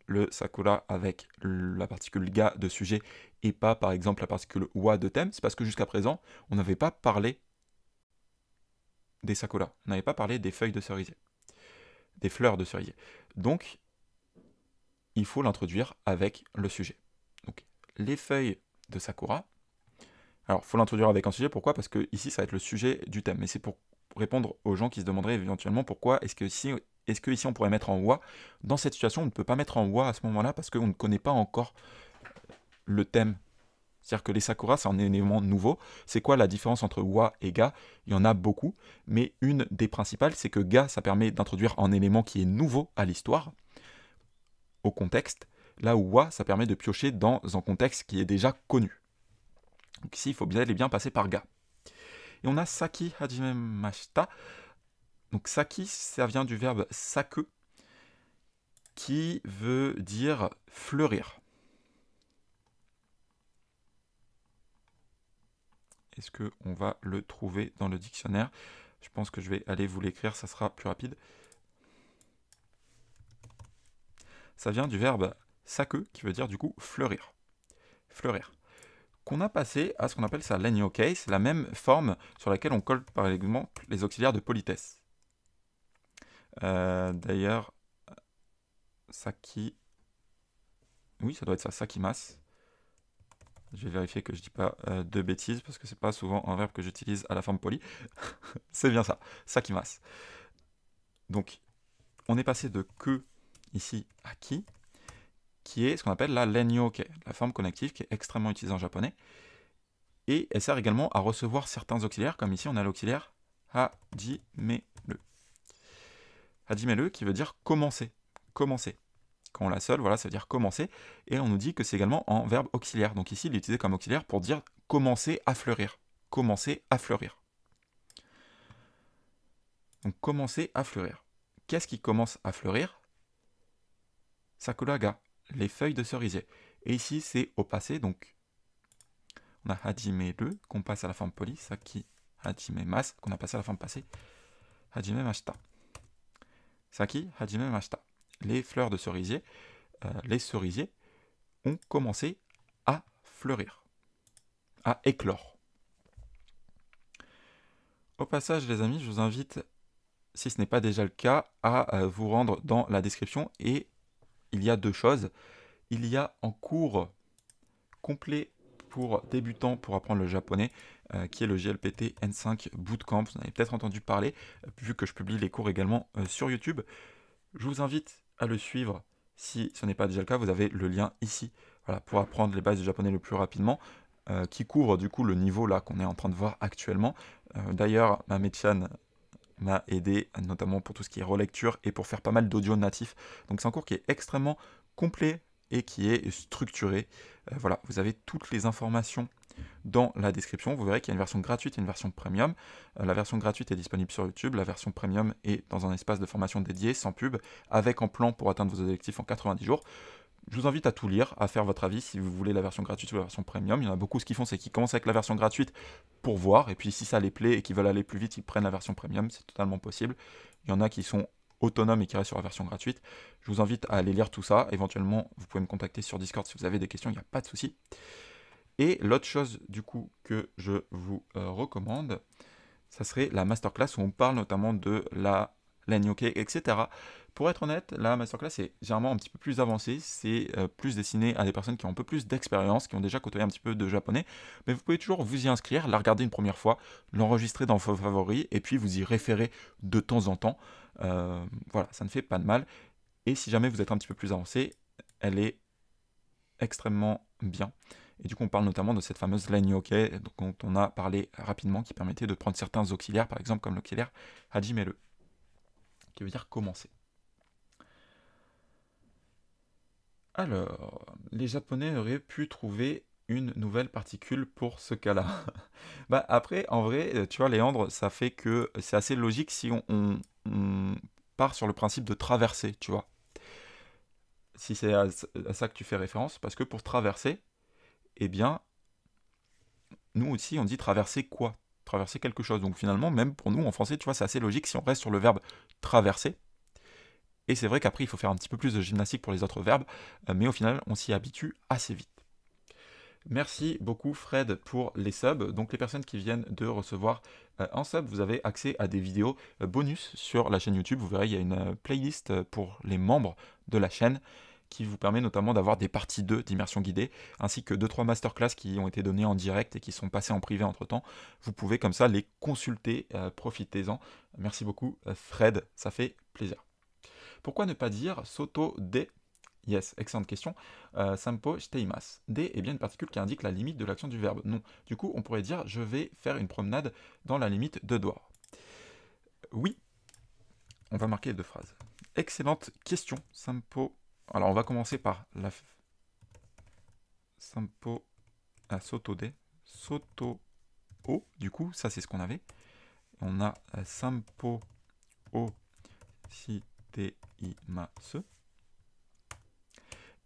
A: le sakura avec la particule ga de sujet et pas, par exemple, la particule wa de thème C'est parce que jusqu'à présent, on n'avait pas parlé des sakura. on n'avait pas parlé des feuilles de cerisier des fleurs de cerisier. Donc, il faut l'introduire avec le sujet. Donc, les feuilles de Sakura. Alors, il faut l'introduire avec un sujet. Pourquoi Parce que ici, ça va être le sujet du thème. Mais c'est pour répondre aux gens qui se demanderaient éventuellement pourquoi est-ce que ici, est-ce que ici on pourrait mettre en wa. Dans cette situation, on ne peut pas mettre en wa à ce moment-là parce qu'on ne connaît pas encore le thème c'est-à-dire que les sakuras, c'est un élément nouveau. C'est quoi la différence entre wa et ga Il y en a beaucoup, mais une des principales, c'est que ga, ça permet d'introduire un élément qui est nouveau à l'histoire, au contexte, là où wa, ça permet de piocher dans un contexte qui est déjà connu. Donc ici, il faut bien aller bien passer par ga. Et on a saki Donc saki, ça vient du verbe sake, qui veut dire fleurir. Est-ce qu'on va le trouver dans le dictionnaire Je pense que je vais aller vous l'écrire, ça sera plus rapide. Ça vient du verbe saque, qui veut dire du coup fleurir. Fleurir. Qu'on a passé à ce qu'on appelle sa legno case, la même forme sur laquelle on colle par exemple les auxiliaires de politesse. Euh, d'ailleurs, Saki. Oui, ça doit être ça, Sakimas. Je vais vérifier que je ne dis pas euh, de bêtises parce que c'est pas souvent un verbe que j'utilise à la forme polie. c'est bien ça, ça qui masse. Donc, on est passé de que ici à qui, qui est ce qu'on appelle la lenyoke, la forme connective qui est extrêmement utilisée en japonais. Et elle sert également à recevoir certains auxiliaires, comme ici on a l'auxiliaire hadimele, le le qui veut dire commencer, commencer. Quand on l'a seul, voilà, ça veut dire commencer. Et on nous dit que c'est également en verbe auxiliaire. Donc ici, il est utilisé comme auxiliaire pour dire commencer à fleurir. Commencer à fleurir. Donc commencer à fleurir. Qu'est-ce qui commence à fleurir Sakuraga, les feuilles de cerisier. Et ici, c'est au passé, donc on a hajime le qu'on passe à la forme polie, saki hajime mas qu'on a passé à la forme passée, hajime Mashta. Saki hajime les fleurs de cerisier, euh, les cerisiers ont commencé à fleurir, à éclore. Au passage, les amis, je vous invite, si ce n'est pas déjà le cas, à euh, vous rendre dans la description. Et il y a deux choses. Il y a un cours complet pour débutants pour apprendre le japonais, euh, qui est le GLPT N5 Bootcamp. Vous en avez peut-être entendu parler, vu que je publie les cours également sur YouTube. Je vous invite à le suivre si ce n'est pas déjà le cas, vous avez le lien ici voilà, pour apprendre les bases du japonais le plus rapidement, euh, qui couvre du coup le niveau là qu'on est en train de voir actuellement. Euh, d'ailleurs, ma métiane m'a aidé notamment pour tout ce qui est relecture et pour faire pas mal d'audio natif. Donc c'est un cours qui est extrêmement complet et qui est structuré. Euh, voilà, vous avez toutes les informations dans la description. Vous verrez qu'il y a une version gratuite et une version premium. Euh, la version gratuite est disponible sur YouTube, la version premium est dans un espace de formation dédié, sans pub, avec un plan pour atteindre vos objectifs en 90 jours. Je vous invite à tout lire, à faire votre avis si vous voulez la version gratuite ou la version premium. Il y en a beaucoup, ce qu'ils font, c'est qu'ils commencent avec la version gratuite pour voir, et puis si ça les plaît et qu'ils veulent aller plus vite, ils prennent la version premium, c'est totalement possible. Il y en a qui sont autonomes et qui restent sur la version gratuite. Je vous invite à aller lire tout ça. Éventuellement, vous pouvez me contacter sur Discord si vous avez des questions, il n'y a pas de souci. Et l'autre chose du coup que je vous euh, recommande, ça serait la masterclass où on parle notamment de la lagne etc. Pour être honnête, la masterclass est généralement un petit peu plus avancée, c'est euh, plus destiné à des personnes qui ont un peu plus d'expérience, qui ont déjà côtoyé un petit peu de japonais, mais vous pouvez toujours vous y inscrire, la regarder une première fois, l'enregistrer dans vos favoris, et puis vous y référer de temps en temps. Euh, voilà, ça ne fait pas de mal. Et si jamais vous êtes un petit peu plus avancé, elle est extrêmement bien. Et du coup, on parle notamment de cette fameuse line yoke, dont on a parlé rapidement, qui permettait de prendre certains auxiliaires, par exemple comme l'auxiliaire Hajimele, qui veut dire commencer. Alors, les Japonais auraient pu trouver une nouvelle particule pour ce cas-là. bah après, en vrai, tu vois, Léandre, ça fait que c'est assez logique si on, part sur le principe de traverser, tu vois. Si c'est à ça que tu fais référence, parce que pour traverser, eh bien, nous aussi, on dit traverser quoi Traverser quelque chose. Donc finalement, même pour nous, en français, tu vois, c'est assez logique si on reste sur le verbe traverser. Et c'est vrai qu'après, il faut faire un petit peu plus de gymnastique pour les autres verbes, euh, mais au final, on s'y habitue assez vite. Merci beaucoup Fred pour les subs. Donc les personnes qui viennent de recevoir euh, un sub, vous avez accès à des vidéos euh, bonus sur la chaîne YouTube. Vous verrez, il y a une playlist pour les membres de la chaîne qui vous permet notamment d'avoir des parties 2 d'immersion guidée, ainsi que 2-3 masterclass qui ont été données en direct et qui sont passées en privé entre temps. Vous pouvez comme ça les consulter, euh, profitez-en. Merci beaucoup euh, Fred, ça fait plaisir. Pourquoi ne pas dire Soto des Yes, excellente question. Euh, sampo STEIMAS D est bien une particule qui indique la limite de l'action du verbe. Non. Du coup, on pourrait dire je vais faire une promenade dans la limite de doigts. Oui. On va marquer les deux phrases. Excellente question, Sampo alors, on va commencer par la Sampo à Soto D. Soto O, du coup, ça c'est ce qu'on avait. On a euh, Sampo O Si ma se ».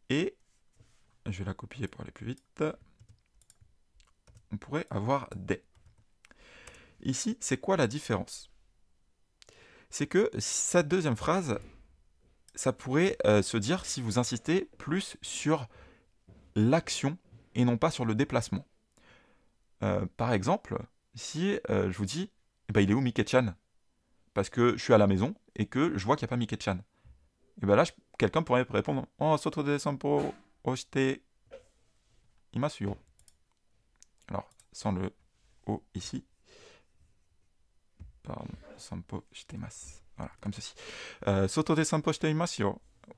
A: Et je vais la copier pour aller plus vite. On pourrait avoir des. Ici, c'est quoi la différence C'est que sa deuxième phrase, ça pourrait euh, se dire si vous insistez plus sur l'action et non pas sur le déplacement. Euh, par exemple, si euh, je vous dis, eh ben, il est où Mickey-chan Parce que je suis à la maison et que je vois qu'il n'y a pas Mickey-chan. Et eh bien là, quelqu'un pourrait répondre Oh, soto de sampo, oshite, su. Alors, sans le O ici. Pardon, sampo, mas. Voilà, comme ceci. Euh, Soto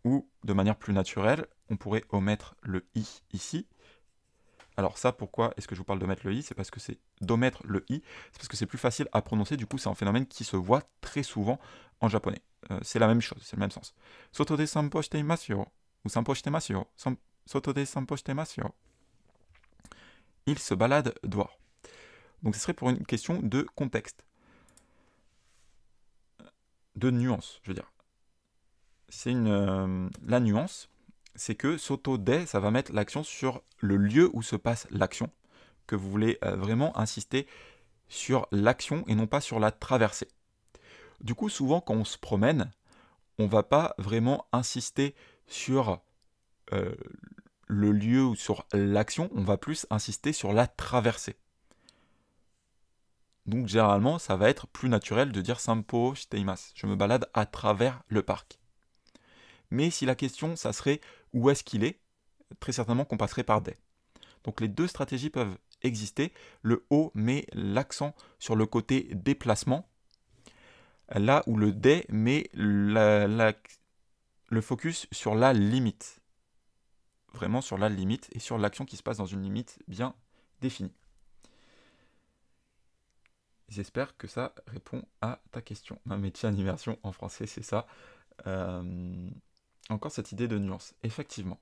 A: ou de manière plus naturelle, on pourrait omettre le i ici. Alors ça, pourquoi est-ce que je vous parle de mettre le i C'est parce que c'est d'omettre le i, c'est parce que c'est plus facile à prononcer, du coup c'est un phénomène qui se voit très souvent en japonais. Euh, c'est la même chose, c'est le même sens. Soto des ou soto Il se balade dehors. Donc ce serait pour une question de contexte de nuance, je veux dire. C'est une. Euh, la nuance, c'est que s'auto Day, ça va mettre l'action sur le lieu où se passe l'action, que vous voulez euh, vraiment insister sur l'action et non pas sur la traversée. Du coup, souvent, quand on se promène, on va pas vraiment insister sur euh, le lieu ou sur l'action, on va plus insister sur la traversée. Donc généralement, ça va être plus naturel de dire Sampo Je me balade à travers le parc. Mais si la question, ça serait où est-ce qu'il est, très certainement qu'on passerait par des. Donc les deux stratégies peuvent exister. Le haut met l'accent sur le côté déplacement, là où le des met la, le focus sur la limite. Vraiment sur la limite et sur l'action qui se passe dans une limite bien définie. J'espère que ça répond à ta question. Ma immersion en français, c'est ça. Euh, encore cette idée de nuance, effectivement.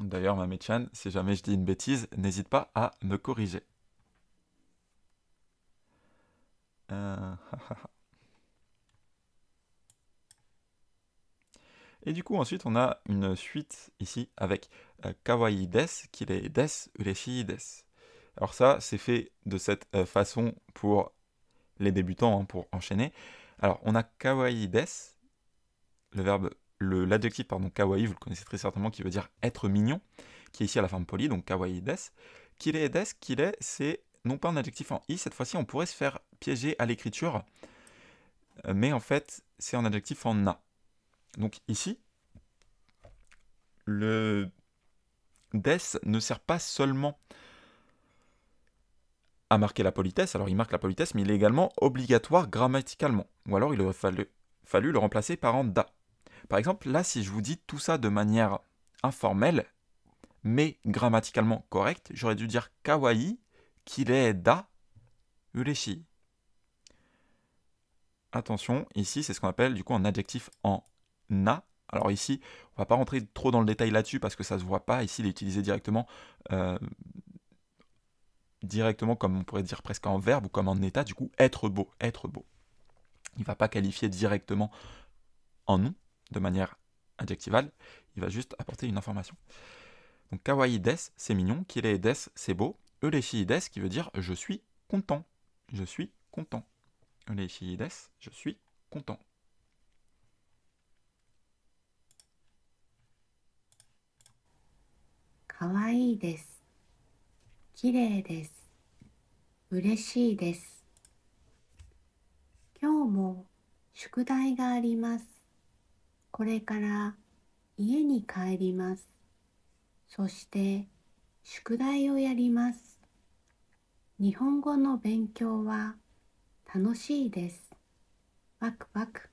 A: D'ailleurs, Maméchan, si jamais je dis une bêtise, n'hésite pas à me corriger. Euh, Et du coup, ensuite, on a une suite ici avec euh, kawaii des, qui est des ureshi des. Alors ça, c'est fait de cette euh, façon pour les débutants, hein, pour enchaîner. Alors, on a kawaii des, le verbe, l'adjectif, pardon, kawaii, vous le connaissez très certainement, qui veut dire être mignon, qui est ici à la forme polie, donc kawaii des. Qu'il est des, qu'il c'est non pas un adjectif en i, cette fois-ci, on pourrait se faire piéger à l'écriture, euh, mais en fait, c'est un adjectif en na. Donc ici, le DES ne sert pas seulement à marquer la politesse, alors il marque la politesse, mais il est également obligatoire grammaticalement. Ou alors il aurait fallu, le remplacer par un da. Par exemple, là, si je vous dis tout ça de manière informelle, mais grammaticalement correcte, j'aurais dû dire kawaii, qu'il est da, ureshi. Attention, ici, c'est ce qu'on appelle du coup un adjectif en na. Alors ici, on va pas rentrer trop dans le détail là-dessus parce que ça se voit pas. Ici, il est utilisé directement, euh, directement comme on pourrait dire presque en verbe ou comme en état. Du coup, être beau, être beau. Il va pas qualifier directement en nom de manière adjectivale. Il va juste apporter une information. Donc kawaii des, c'est mignon. Kirei des, c'est beau. Euleshi des, qui veut dire je suis content. Je suis content. Euleshi des, je suis content.
B: かわいいです。きれいです。嬉しいです。今日も宿題があります。これから家に帰ります。そして宿題をやります。日本語の勉強は楽しいです。ワクワク。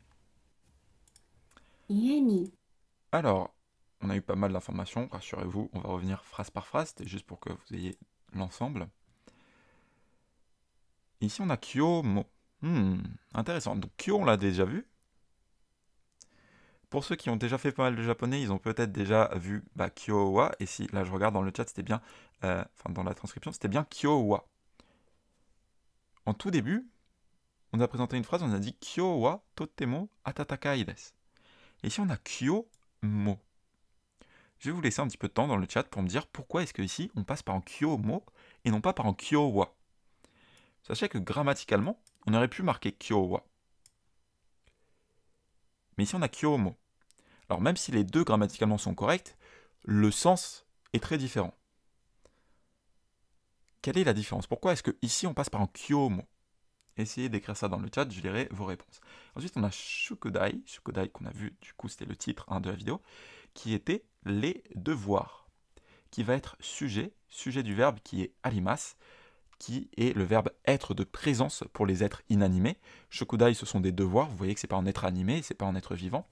B: 家に。
A: Alors, on a eu pas mal d'informations, rassurez-vous, on va revenir phrase par phrase, c'était juste pour que vous ayez l'ensemble. Ici, on a Kyo Mo. Hmm, intéressant. Donc Kyo, on l'a déjà vu. Pour ceux qui ont déjà fait pas mal de japonais, ils ont peut-être déjà vu bah, Kyowa. Et si, là, je regarde dans le chat, c'était bien... Euh, enfin, dans la transcription, c'était bien Kyowa. En tout début, on a présenté une phrase, on a dit Kyowa totemo atatakai Et Ici, on a Kyo Mo. Je vais vous laisser un petit peu de temps dans le chat pour me dire pourquoi est-ce que ici on passe par un kyomo et non pas par un kyowa. Sachez que grammaticalement, on aurait pu marquer kyowa. Mais ici on a kyomo. Alors même si les deux grammaticalement sont corrects, le sens est très différent. Quelle est la différence Pourquoi est-ce que ici on passe par un kyomo Essayez d'écrire ça dans le chat, je lirai vos réponses. Ensuite, on a Shukodai, Shukodai qu'on a vu, du coup, c'était le titre hein, de la vidéo, qui était les devoirs, qui va être sujet, sujet du verbe qui est alimas, qui est le verbe être de présence pour les êtres inanimés. Shokudai, ce sont des devoirs, vous voyez que c'est pas un être animé, c'est pas un être vivant.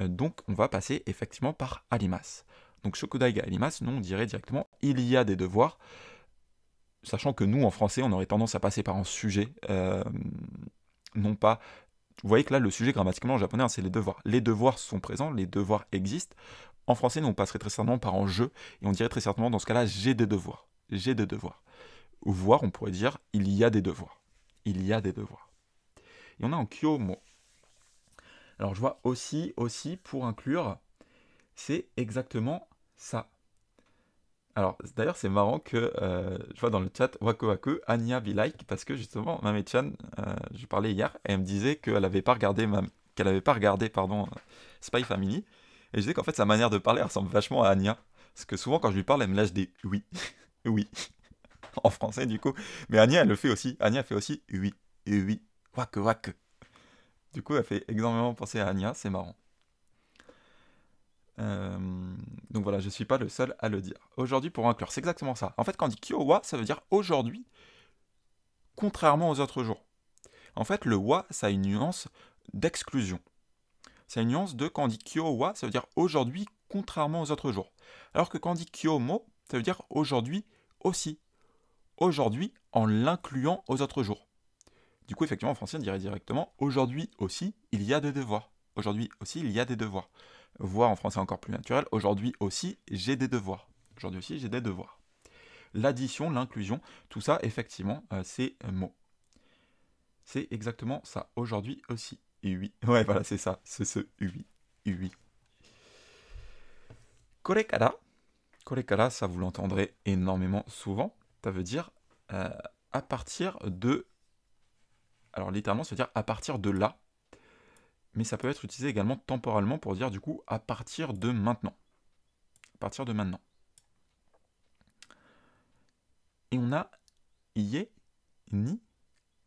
A: Euh, donc on va passer effectivement par alimas. Donc Shokudai ga alimas, nous on dirait directement il y a des devoirs, sachant que nous en français on aurait tendance à passer par un sujet, euh, non pas vous voyez que là, le sujet grammaticalement en japonais, hein, c'est les devoirs. Les devoirs sont présents, les devoirs existent. En français, nous, on passerait très certainement par en jeu, et on dirait très certainement, dans ce cas-là, j'ai des devoirs. J'ai des devoirs. Ou voir, on pourrait dire, il y a des devoirs. Il y a des devoirs. Et on a en kyomo. Alors, je vois aussi, aussi, pour inclure, c'est exactement ça. Alors, d'ailleurs, c'est marrant que euh, je vois dans le chat Wako Wako, Anya be like, parce que justement, ma euh, je parlais hier, elle me disait qu'elle n'avait pas regardé, ma, qu'elle avait pas regardé pardon, euh, Spy Family. Et je disais qu'en fait, sa manière de parler ressemble vachement à Anya. Parce que souvent, quand je lui parle, elle me lâche des oui, oui. en français, du coup. Mais Anya, elle le fait aussi. Anya fait aussi oui, oui, que wak. Du coup, elle fait énormément penser à Anya, c'est marrant. Euh, donc voilà, je suis pas le seul à le dire. Aujourd'hui pour inclure, c'est exactement ça. En fait, quand on dit kyowa, ça veut dire aujourd'hui, contrairement aux autres jours. En fait, le wa, ça a une nuance d'exclusion c'est une nuance de quand on dit kyo wa, ça veut dire aujourd'hui, contrairement aux autres jours. Alors que quand on dit kyo mo, ça veut dire aujourd'hui aussi. Aujourd'hui en l'incluant aux autres jours. Du coup, effectivement, en français, on dirait directement aujourd'hui aussi, il y a des devoirs. Aujourd'hui aussi, il y a des devoirs. Voir en français encore plus naturel, aujourd'hui aussi, j'ai des devoirs. Aujourd'hui aussi, j'ai des devoirs. L'addition, l'inclusion, tout ça, effectivement, euh, c'est mot. C'est exactement ça, aujourd'hui aussi. Oui, Ouais, voilà, c'est ça. C'est ce UI. UI. Korekara. Korekara, ça vous l'entendrez énormément souvent. Ça veut dire euh, à partir de. Alors littéralement, ça veut dire à partir de là. Mais ça peut être utilisé également temporalement pour dire du coup à partir de maintenant. À partir de maintenant. Et on a Ie ni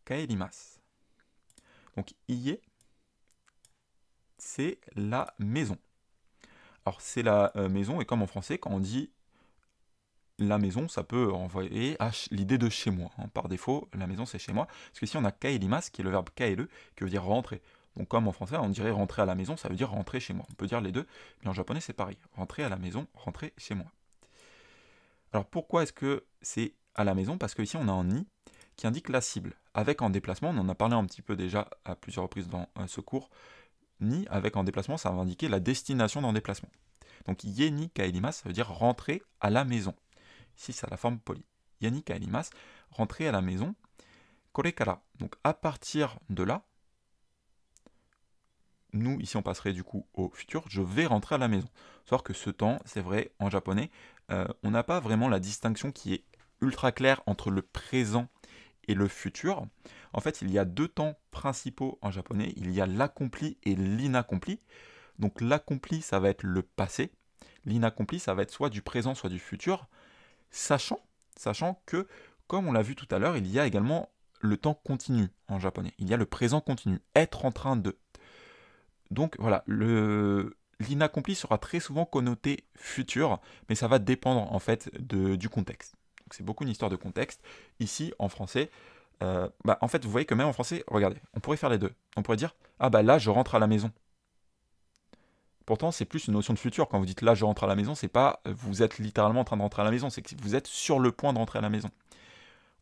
A: Kaelimas. Donc Ie, c'est la maison. Alors c'est la euh, maison, et comme en français, quand on dit la maison, ça peut envoyer l'idée de chez moi. Hein. Par défaut, la maison c'est chez moi. Parce que si on a kaelimas, qui est le verbe kaele, qui veut dire rentrer. Donc comme en français, on dirait rentrer à la maison, ça veut dire rentrer chez moi. On peut dire les deux, mais en japonais c'est pareil. Rentrer à la maison, rentrer chez moi. Alors pourquoi est-ce que c'est à la maison Parce que ici on a un i qui indique la cible. Avec un déplacement, on en a parlé un petit peu déjà à plusieurs reprises dans euh, ce cours, ni avec en déplacement, ça va indiquer la destination d'un déplacement. Donc yeni kaelimas, ça veut dire rentrer à la maison. Ici, c'est la forme polie. Yeni kaelimas, rentrer à la maison. Korekara, donc à partir de là, nous, ici, on passerait du coup au futur, je vais rentrer à la maison. Sauf que ce temps, c'est vrai, en japonais, euh, on n'a pas vraiment la distinction qui est ultra claire entre le présent et le futur. En fait, il y a deux temps principaux en japonais. Il y a l'accompli et l'inaccompli. Donc l'accompli, ça va être le passé. L'inaccompli, ça va être soit du présent, soit du futur. Sachant, sachant que, comme on l'a vu tout à l'heure, il y a également le temps continu en japonais. Il y a le présent continu, être en train de. Donc voilà, l'inaccompli sera très souvent connoté futur, mais ça va dépendre en fait du contexte c'est beaucoup une histoire de contexte. Ici, en français, euh, bah, en fait, vous voyez que même en français, regardez, on pourrait faire les deux. On pourrait dire, ah bah là, je rentre à la maison. Pourtant, c'est plus une notion de futur. Quand vous dites là, je rentre à la maison, c'est pas euh, vous êtes littéralement en train de rentrer à la maison, c'est que vous êtes sur le point de rentrer à la maison.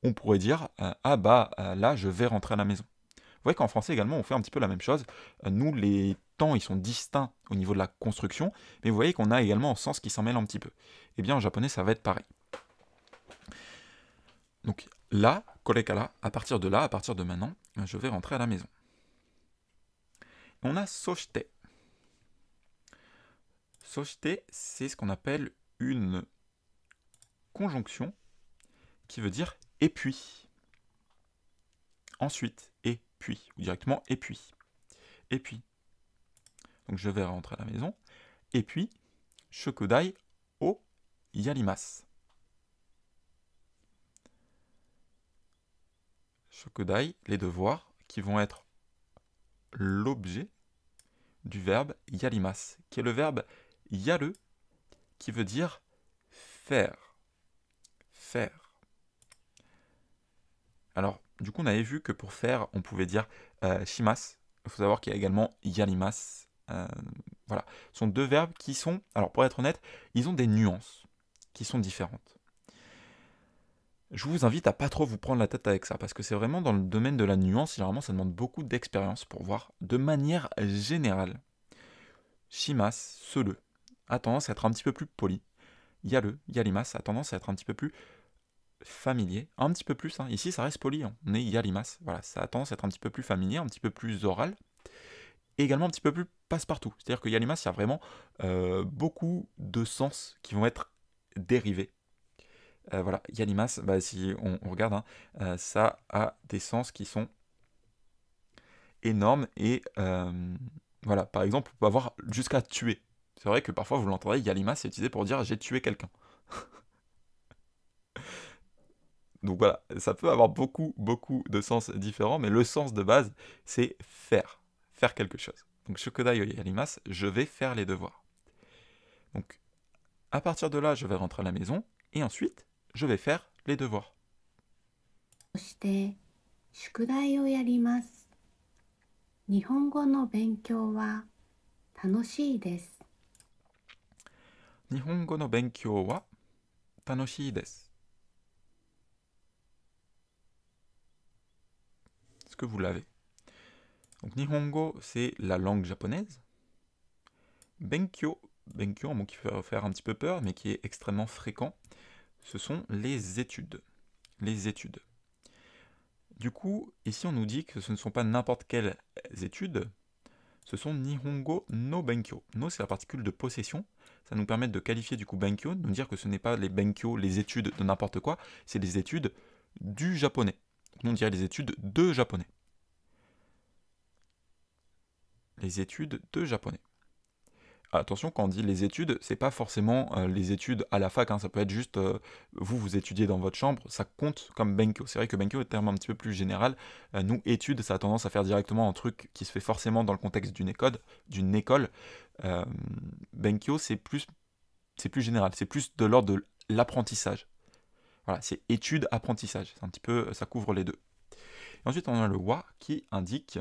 A: On pourrait dire, euh, ah bah là, je vais rentrer à la maison. Vous voyez qu'en français également, on fait un petit peu la même chose. Nous, les temps, ils sont distincts au niveau de la construction, mais vous voyez qu'on a également un sens qui s'en mêle un petit peu. Eh bien, en japonais, ça va être pareil. Donc là, à partir de là, à partir de maintenant, euh, je vais rentrer à la maison. On a soshite. Soshite, c'est ce qu'on appelle une conjonction qui veut dire et puis. Ensuite, et puis, ou directement et puis. Et puis. Donc je vais rentrer à la maison. Et puis, shokodai o yalimas. les devoirs, qui vont être l'objet du verbe yalimas, qui est le verbe yale, qui veut dire faire. Faire. Alors, du coup, on avait vu que pour faire, on pouvait dire euh, shimas. Il faut savoir qu'il y a également yalimas. Euh, voilà. Ce sont deux verbes qui sont, alors pour être honnête, ils ont des nuances qui sont différentes je vous invite à pas trop vous prendre la tête avec ça, parce que c'est vraiment dans le domaine de la nuance, généralement ça demande beaucoup d'expérience pour voir de manière générale. Shimas, ce le, a tendance à être un petit peu plus poli. Yale, Yalimas a tendance à être un petit peu plus familier, un petit peu plus, hein. ici ça reste poli, hein. on est Yalimas, voilà, ça a tendance à être un petit peu plus familier, un petit peu plus oral, et également un petit peu plus passe-partout. C'est-à-dire que Yalimas, il y a vraiment euh, beaucoup de sens qui vont être dérivés euh, voilà, Yalimas, bah, si on, regarde, hein, euh, ça a des sens qui sont énormes et euh, voilà, par exemple, on peut avoir jusqu'à tuer. C'est vrai que parfois vous l'entendez, Yalimas c'est utilisé pour dire j'ai tué quelqu'un. Donc voilà, ça peut avoir beaucoup, beaucoup de sens différents, mais le sens de base, c'est faire, faire quelque chose. Donc Shokodai Yalimas, je vais faire les devoirs. Donc à partir de là, je vais rentrer à la maison, et ensuite, je vais faire les devoirs.
B: Est-ce que vous
A: l'avez Nihongo, c'est la langue japonaise. Benkyo, un qui fait faire un petit peu peur, mais qui est extrêmement fréquent ce sont les études. Les études. Du coup, ici on nous dit que ce ne sont pas n'importe quelles études, ce sont Nihongo no Benkyo. No, c'est la particule de possession. Ça nous permet de qualifier du coup Benkyo, de nous dire que ce n'est pas les Benkyo, les études de n'importe quoi, c'est les études du japonais. on dirait les études de japonais. Les études de japonais attention, quand on dit les études, c'est pas forcément euh, les études à la fac, hein. ça peut être juste euh, vous, vous étudiez dans votre chambre, ça compte comme Benkyo. C'est vrai que Benkyo est un terme un petit peu plus général. Euh, nous, études, ça a tendance à faire directement un truc qui se fait forcément dans le contexte d'une école. D'une école. Benkyo, c'est plus, c'est plus général, c'est plus de l'ordre de l'apprentissage. Voilà, c'est études, apprentissage. C'est un petit peu, ça couvre les deux. ensuite, on a le wa qui indique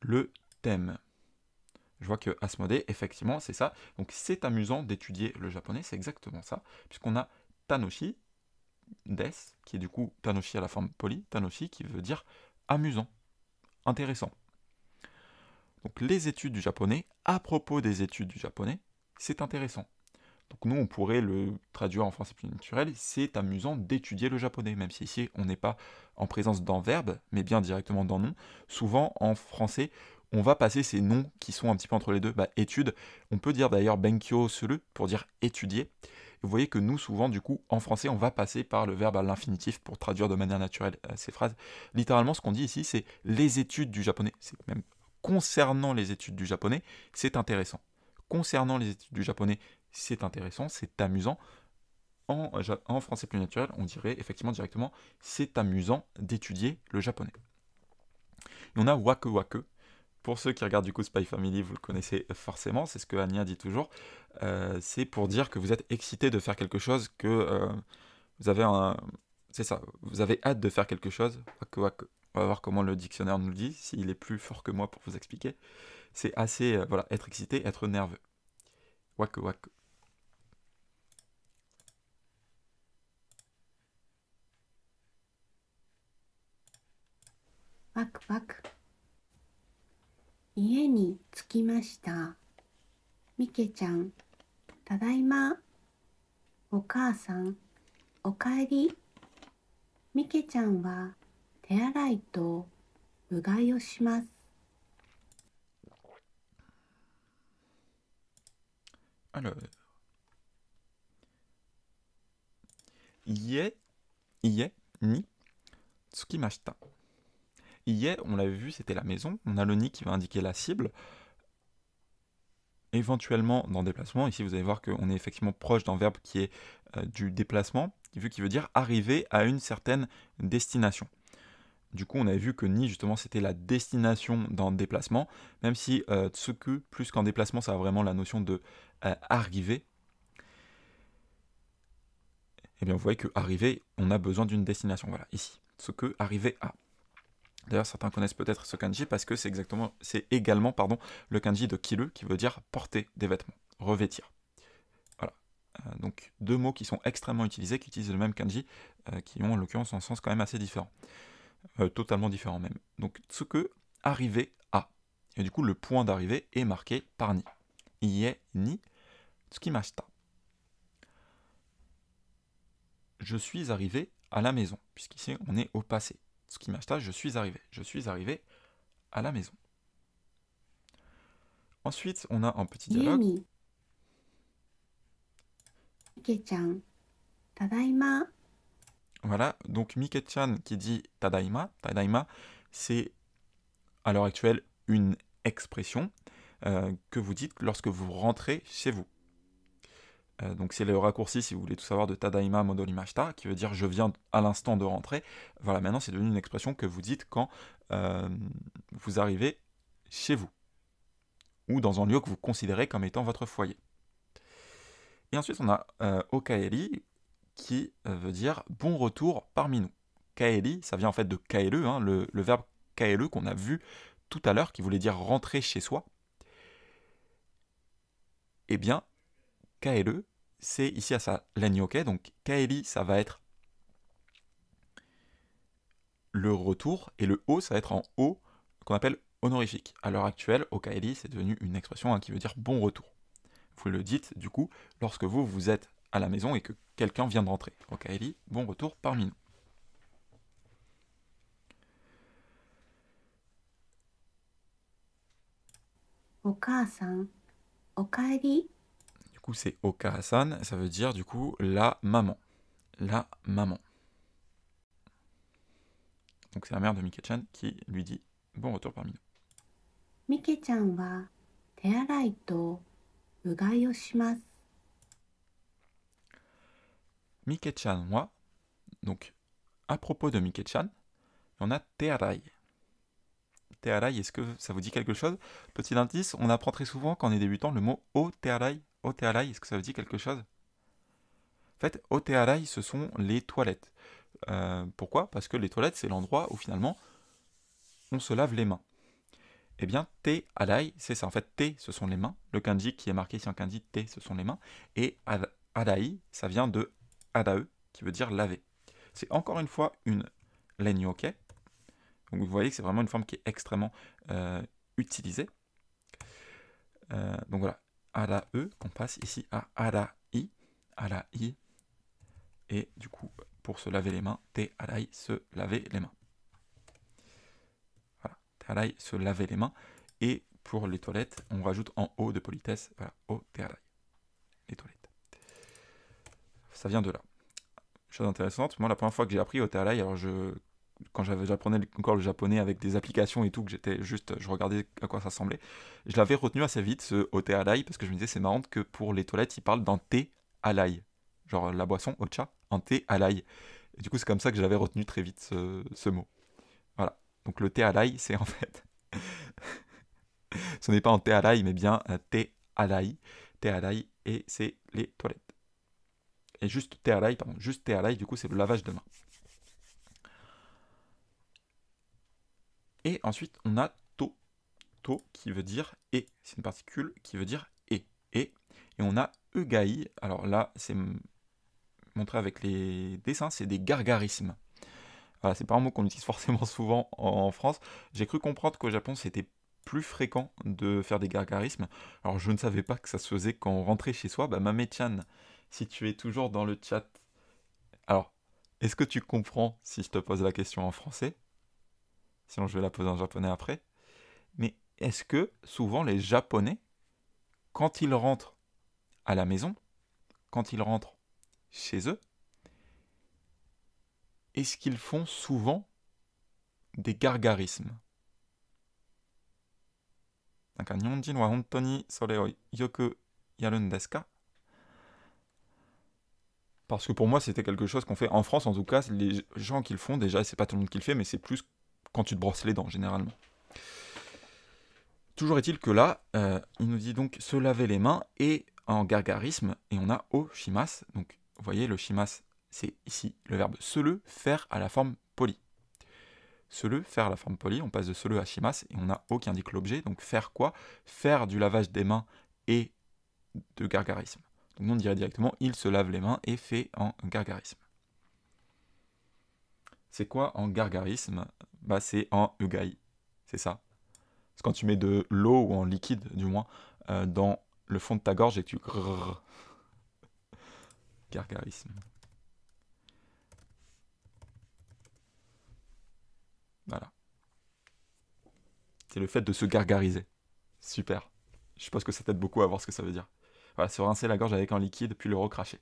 A: le thème je vois que Asmodée, effectivement, c'est ça. Donc c'est amusant d'étudier le japonais, c'est exactement ça, puisqu'on a Tanoshi, des, qui est du coup Tanoshi à la forme polie, Tanoshi qui veut dire amusant, intéressant. Donc les études du japonais, à propos des études du japonais, c'est intéressant. Donc nous, on pourrait le traduire en français plus naturel, c'est amusant d'étudier le japonais, même si ici on n'est pas en présence d'un verbe, mais bien directement d'un nom. Souvent en français, on va passer ces noms qui sont un petit peu entre les deux. Bah, études. étude, on peut dire d'ailleurs benkyo suru pour dire étudier. Vous voyez que nous, souvent, du coup, en français, on va passer par le verbe à l'infinitif pour traduire de manière naturelle euh, ces phrases. Littéralement, ce qu'on dit ici, c'est les études du japonais. C'est même concernant les études du japonais, c'est intéressant. Concernant les études du japonais, c'est intéressant, c'est amusant. En, euh, français plus naturel, on dirait effectivement directement c'est amusant d'étudier le japonais. on a wake wake pour ceux qui regardent du coup Spy Family, vous le connaissez forcément, c'est ce que Anya dit toujours. Euh, c'est pour dire que vous êtes excité de faire quelque chose, que euh, vous avez un. C'est ça, vous avez hâte de faire quelque chose. On va voir comment le dictionnaire nous le dit, s'il est plus fort que moi pour vous expliquer. C'est assez. Euh, voilà, être excité, être nerveux. Wak wak.
B: Wak wak. 家に着きました。みけちゃん、ただいま。お母さん、おかえり。みけちゃんは手洗いとうがいをします。
A: Alors, y つきました。Hier, on l'avait vu, c'était la maison. On a le nid qui va indiquer la cible. Éventuellement, dans déplacement, ici vous allez voir qu'on est effectivement proche d'un verbe qui est euh, du déplacement, vu qu'il veut dire arriver à une certaine destination. Du coup, on avait vu que ni justement c'était la destination dans déplacement, même si tsuku euh, plus qu'en déplacement, ça a vraiment la notion de euh, arriver. Eh bien, vous voyez que arriver, on a besoin d'une destination. Voilà, ici, tsuku, arriver à. D'ailleurs, certains connaissent peut-être ce kanji parce que c'est exactement, c'est également pardon, le kanji de kiru qui veut dire porter des vêtements, revêtir. Voilà. Euh, donc deux mots qui sont extrêmement utilisés, qui utilisent le même kanji, euh, qui ont en l'occurrence un sens quand même assez différent, euh, totalement différent même. Donc tsuke, arriver à. Et du coup, le point d'arrivée est marqué par ni. Ie ni tsukimashita. Je suis arrivé à la maison, puisqu'ici on est au passé. Tsukimashita, je suis arrivé. Je suis arrivé à la maison. Ensuite, on a un petit dialogue.
B: tadaima.
A: Voilà, donc Mike-chan qui dit tadaima. Tadaima, c'est à l'heure actuelle une expression euh, que vous dites lorsque vous rentrez chez vous. Euh, donc c'est le raccourci, si vous voulez tout savoir, de Tadaima Modolimashita, qui veut dire je viens à l'instant de rentrer. Voilà, maintenant c'est devenu une expression que vous dites quand euh, vous arrivez chez vous, ou dans un lieu que vous considérez comme étant votre foyer. Et ensuite on a euh, Okaeri, qui euh, veut dire bon retour parmi nous. Kaeli, ça vient en fait de Kaelu, hein, le, verbe Kaelu qu'on a vu tout à l'heure, qui voulait dire rentrer chez soi. Eh bien, Kaelu, c'est ici à sa laine ok, donc Kaeli, ça va être le retour, et le O, ça va être en O, qu'on appelle honorifique. À l'heure actuelle, au c'est devenu une expression hein, qui veut dire bon retour. Vous le dites, du coup, lorsque vous, vous êtes à la maison et que quelqu'un vient de rentrer. Au bon retour parmi nous c'est Okasan, ça veut dire du coup la maman. La maman. Donc c'est la mère de Mike-chan qui lui dit bon retour parmi
B: nous. Mike-chan
A: wa donc à propos de Mike-chan, on a tearai. Tearai, est-ce que ça vous dit quelque chose Petit indice, on apprend très souvent quand on est débutant le mot o tearai Otearai, est-ce que ça veut dire quelque chose En fait, Otearai, ce sont les toilettes. Euh, pourquoi Parce que les toilettes, c'est l'endroit où finalement on se lave les mains. Eh bien, te alai, c'est ça. En fait, te, ce sont les mains. Le kanji qui est marqué ici en kanji, te, ce sont les mains. Et adaï, ça vient de adae, qui veut dire laver. C'est encore une fois une lenyoke. Donc vous voyez que c'est vraiment une forme qui est extrêmement euh, utilisée. Euh, donc voilà, à la E qu'on passe ici à à la I, à la I. Et du coup, pour se laver les mains, T à la I, se laver les mains. Voilà, T à I, se laver les mains. Et pour les toilettes, on rajoute en haut de politesse, voilà, O, T à I, les toilettes. Ça vient de là. Chose intéressante, moi la première fois que j'ai appris au T à I, alors je quand j'apprenais encore le japonais avec des applications et tout, que j'étais juste, je regardais à quoi ça ressemblait, je l'avais retenu assez vite, ce ote alai, parce que je me disais, c'est marrant que pour les toilettes, ils parlent d'un thé alai. Genre la boisson, ocha, un thé à Et du coup, c'est comme ça que j'avais retenu très vite ce, mot. Voilà. Donc le thé l'ail, c'est en fait. ce n'est pas un thé l'ail, mais bien un thé alai. Thé alai, et c'est les toilettes. Et juste thé alai, pardon, juste thé l'ail, du coup, c'est le lavage de main. Et ensuite, on a to. To qui veut dire et. C'est une particule qui veut dire et. Et. Et on a egaï. Alors là, c'est montré avec les dessins, c'est des gargarismes. Voilà, c'est pas un mot qu'on utilise forcément souvent en France. J'ai cru comprendre qu'au Japon, c'était plus fréquent de faire des gargarismes. Alors, je ne savais pas que ça se faisait quand on rentrait chez soi. Bah, mame si tu es toujours dans le chat, alors, est-ce que tu comprends si je te pose la question en français Sinon, je vais la poser en japonais après. Mais est-ce que souvent les Japonais, quand ils rentrent à la maison, quand ils rentrent chez eux, est-ce qu'ils font souvent des gargarismes Parce que pour moi, c'était quelque chose qu'on fait en France, en tout cas, les gens qui le font, déjà, c'est pas tout le monde qui le fait, mais c'est plus quand tu te brosses les dents généralement. Toujours est-il que là, euh, il nous dit donc se laver les mains et en gargarisme, et on a au chimas. Donc vous voyez, le shimas, c'est ici le verbe se le faire à la forme polie. Se le faire à la forme polie, on passe de se le à shimas, et on a o qui indique l'objet. Donc faire quoi Faire du lavage des mains et de gargarisme. Donc on dirait directement il se lave les mains et fait en gargarisme. C'est quoi en gargarisme Bah c'est en ugai, c'est ça. C'est quand tu mets de l'eau ou en liquide du moins euh, dans le fond de ta gorge et que tu gargarisme. Voilà. C'est le fait de se gargariser. Super. Je pense que ça t'aide beaucoup à voir ce que ça veut dire. Voilà, se rincer la gorge avec un liquide puis le recracher.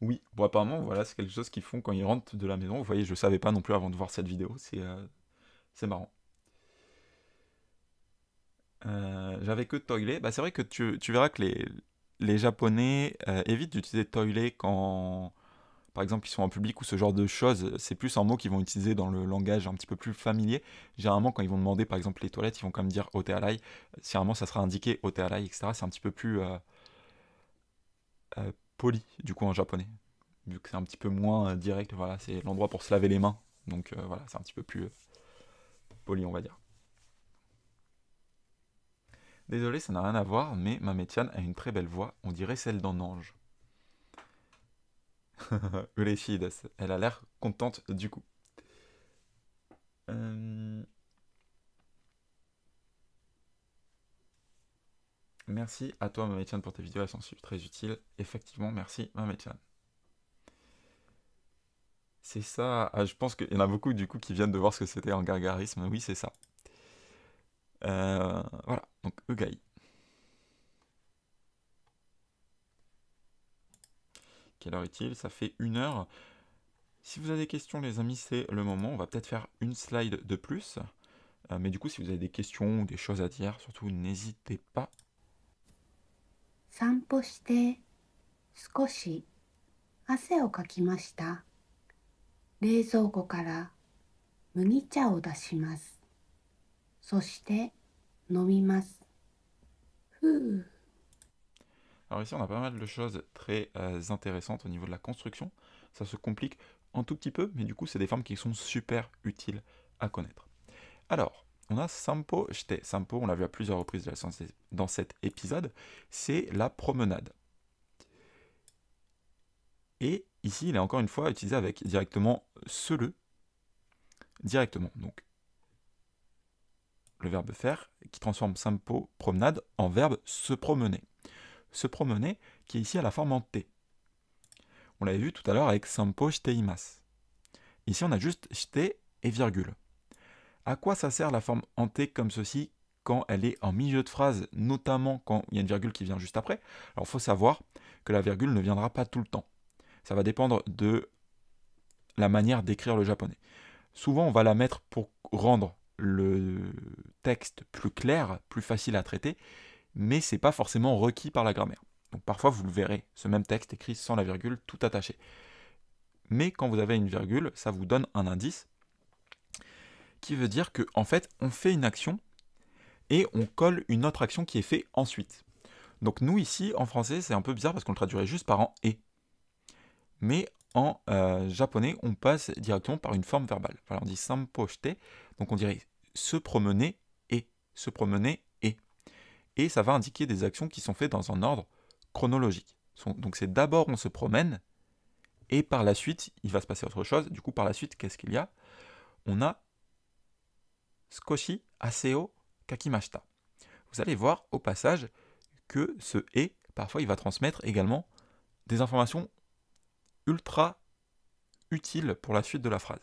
A: Oui, bon, apparemment, voilà, c'est quelque chose qu'ils font quand ils rentrent de la maison. Vous voyez, je ne savais pas non plus avant de voir cette vidéo, c'est euh, c'est marrant. Euh, j'avais que toilet. Bah, c'est vrai que tu, verras que les, Japonais euh, évitent d'utiliser toilet quand, par exemple, ils sont en public ou ce genre de choses. C'est plus un mot qu'ils vont utiliser dans le langage un petit peu plus familier. Généralement, quand ils vont demander, par exemple, les toilettes, ils vont quand même dire Otearai. Généralement, ça sera indiqué hotelai, etc. C'est un petit peu plus poli, du coup, en japonais. Vu que c'est un petit peu moins euh, direct, voilà, c'est l'endroit pour se laver les mains. Donc euh, voilà, c'est un petit peu plus euh, poli, on va dire. Désolé, ça n'a rien à voir, mais Mametian a une très belle voix, on dirait celle d'un ange. elle a l'air contente du coup. Euh... Merci à toi, Mametian pour tes vidéos, elles sont très utiles. Effectivement, merci, Mametian. C'est ça. Ah, je pense qu'il y en a beaucoup, du coup, qui viennent de voir ce que c'était en gargarisme. Oui, c'est ça. Euh, voilà, donc Eugai. Quelle heure est-il Ça fait une heure. Si vous avez des questions, les amis, c'est le moment. On va peut-être faire une slide de plus. Euh, mais du coup, si vous avez des questions ou des choses à dire, surtout n'hésitez pas. Alors ici, on a pas mal de choses très euh, intéressantes au niveau de la construction. Ça se complique un tout petit peu, mais du coup, c'est des formes qui sont super utiles à connaître. Alors, on a Sampo Jete. Sampo, on l'a vu à plusieurs reprises dans cet épisode, c'est la promenade. Et ici, il est encore une fois utilisé avec directement se le. Directement, donc le verbe faire, qui transforme Sampo promenade en verbe se promener. Se promener, qui est ici à la forme en T. On l'avait vu tout à l'heure avec Sampo j'teimas Ici, on a juste j'étais et virgule. À quoi ça sert la forme hantée comme ceci quand elle est en milieu de phrase, notamment quand il y a une virgule qui vient juste après Alors il faut savoir que la virgule ne viendra pas tout le temps. Ça va dépendre de la manière d'écrire le japonais. Souvent on va la mettre pour rendre le texte plus clair, plus facile à traiter, mais ce c'est pas forcément requis par la grammaire. Donc parfois vous le verrez, ce même texte écrit sans la virgule, tout attaché. Mais quand vous avez une virgule, ça vous donne un indice qui veut dire que en fait, on fait une action et on colle une autre action qui est faite ensuite. Donc nous ici, en français, c'est un peu bizarre parce qu'on le traduirait juste par en et. Mais en euh, japonais, on passe directement par une forme verbale. on dit donc on dirait se promener et, se promener et. Et ça va indiquer des actions qui sont faites dans un ordre chronologique. Donc c'est d'abord on se promène, et par la suite, il va se passer autre chose. Du coup, par la suite, qu'est-ce qu'il y a On a skoshi aseo kakimashita. Vous allez voir au passage que ce et, parfois, il va transmettre également des informations ultra utiles pour la suite de la phrase.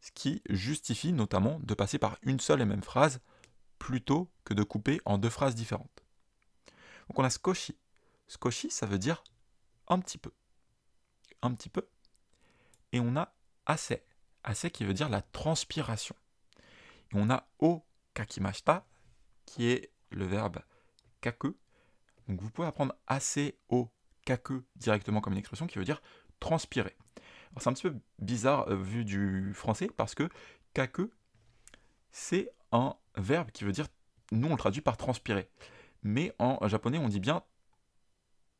A: Ce qui justifie notamment de passer par une seule et même phrase plutôt que de couper en deux phrases différentes. Donc on a skoshi. Skoshi, ça veut dire un petit peu. Un petit peu. Et on a assez assez qui veut dire la transpiration on a o kakimashita qui est le verbe kaku. Donc vous pouvez apprendre assez o kaku directement comme une expression qui veut dire transpirer. c'est un petit peu bizarre euh, vu du français parce que kaku c'est un verbe qui veut dire nous on le traduit par transpirer. Mais en japonais on dit bien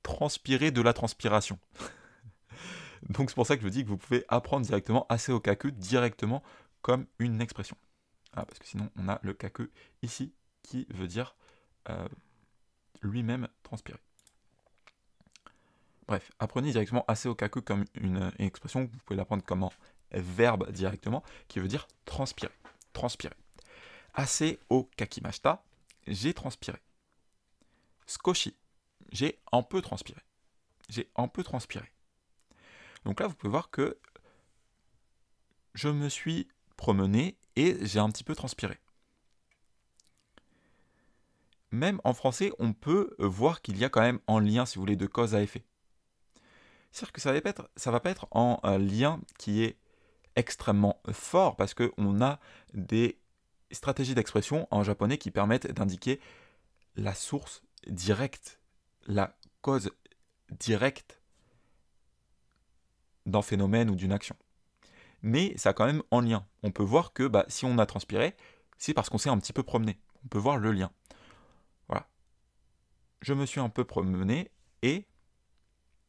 A: transpirer de la transpiration. Donc c'est pour ça que je vous dis que vous pouvez apprendre directement assez au kaku directement comme une expression. Ah, parce que sinon, on a le kaku ici, qui veut dire euh, lui-même transpirer. Bref, apprenez directement assez au comme une, expression, vous pouvez l'apprendre comme un verbe directement, qui veut dire transpirer. Transpirer. Assez au kakimashita, j'ai transpiré. Skoshi, j'ai un peu transpiré. J'ai un peu transpiré. Donc là, vous pouvez voir que je me suis promener et j'ai un petit peu transpiré. Même en français, on peut euh, voir qu'il y a quand même un lien, si vous voulez, de cause à effet. C'est-à-dire que ça va, être, va pas être en euh, lien qui est extrêmement fort parce qu'on a des stratégies d'expression en japonais qui permettent d'indiquer la source directe, la cause directe d'un phénomène ou d'une action mais ça a quand même en lien. On peut voir que bah, si on a transpiré, c'est parce qu'on s'est un petit peu promené. On peut voir le lien. Voilà. Je me suis un peu promené et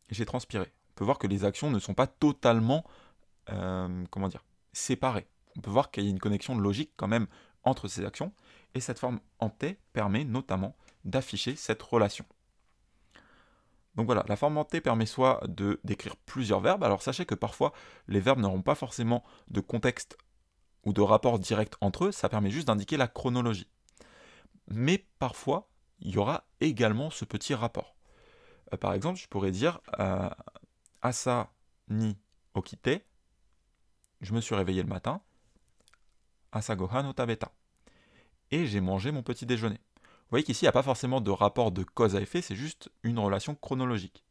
A: j'ai transpiré. On peut voir que les actions ne sont pas totalement, euh, comment dire, séparées. On peut voir qu'il y a une connexion logique quand même entre ces actions, et cette forme en T permet notamment d'afficher cette relation. Donc voilà, la forme en T permet soit de décrire plusieurs verbes, alors sachez que parfois les verbes n'auront pas forcément de contexte ou de rapport direct entre eux, ça permet juste d'indiquer la chronologie. Mais parfois, il y aura également ce petit rapport. Euh, par exemple, je pourrais dire euh, Asa ni okite, je me suis réveillé le matin, Asa gohan o tabeta, et j'ai mangé mon petit déjeuner. Vous voyez qu'ici, il n'y a pas forcément de rapport de cause à effet, c'est juste une relation chronologique.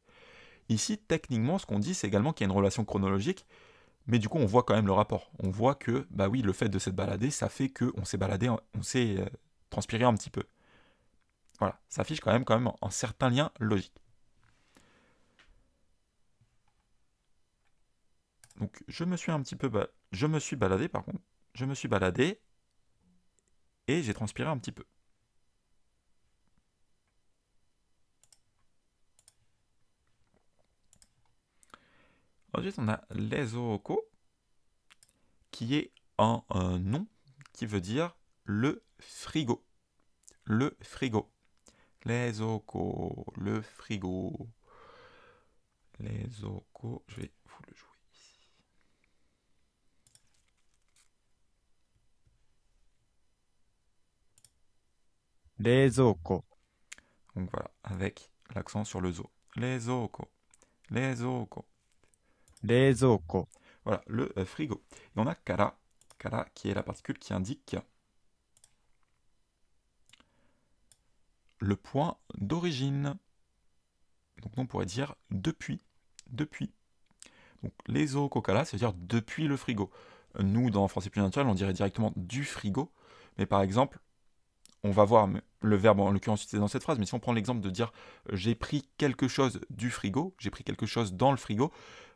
A: Ici, techniquement, ce qu'on dit, c'est également qu'il y a une relation chronologique, mais du coup, on voit quand même le rapport. On voit que, bah oui, le fait de s'être baladé, ça fait qu'on s'est baladé, on s'est euh, transpiré un petit peu. Voilà, ça affiche quand même, quand même un certain lien logique. Donc, je me suis un petit peu... Je me suis baladé, par contre. Je me suis baladé et j'ai transpiré un petit peu. Ensuite, on a les oko qui est un, euh, nom qui veut dire le frigo. Le frigo. Les oko, le frigo. Les oko, je vais vous le jouer ici. Les oko. Donc voilà, avec l'accent sur le zo. Les oko. Les oko. Rezoko. Voilà, le euh, frigo. Et on a kara, kara qui est la particule qui indique le point d'origine. Donc on pourrait dire depuis, depuis. Donc les oko ça c'est-à-dire depuis le frigo. Nous, dans Français plus naturel, on dirait directement du frigo. Mais par exemple, on va voir le verbe en l'occurrence utilisé dans cette phrase, mais si on prend l'exemple de dire euh, j'ai pris quelque chose du frigo, j'ai pris quelque chose dans le frigo,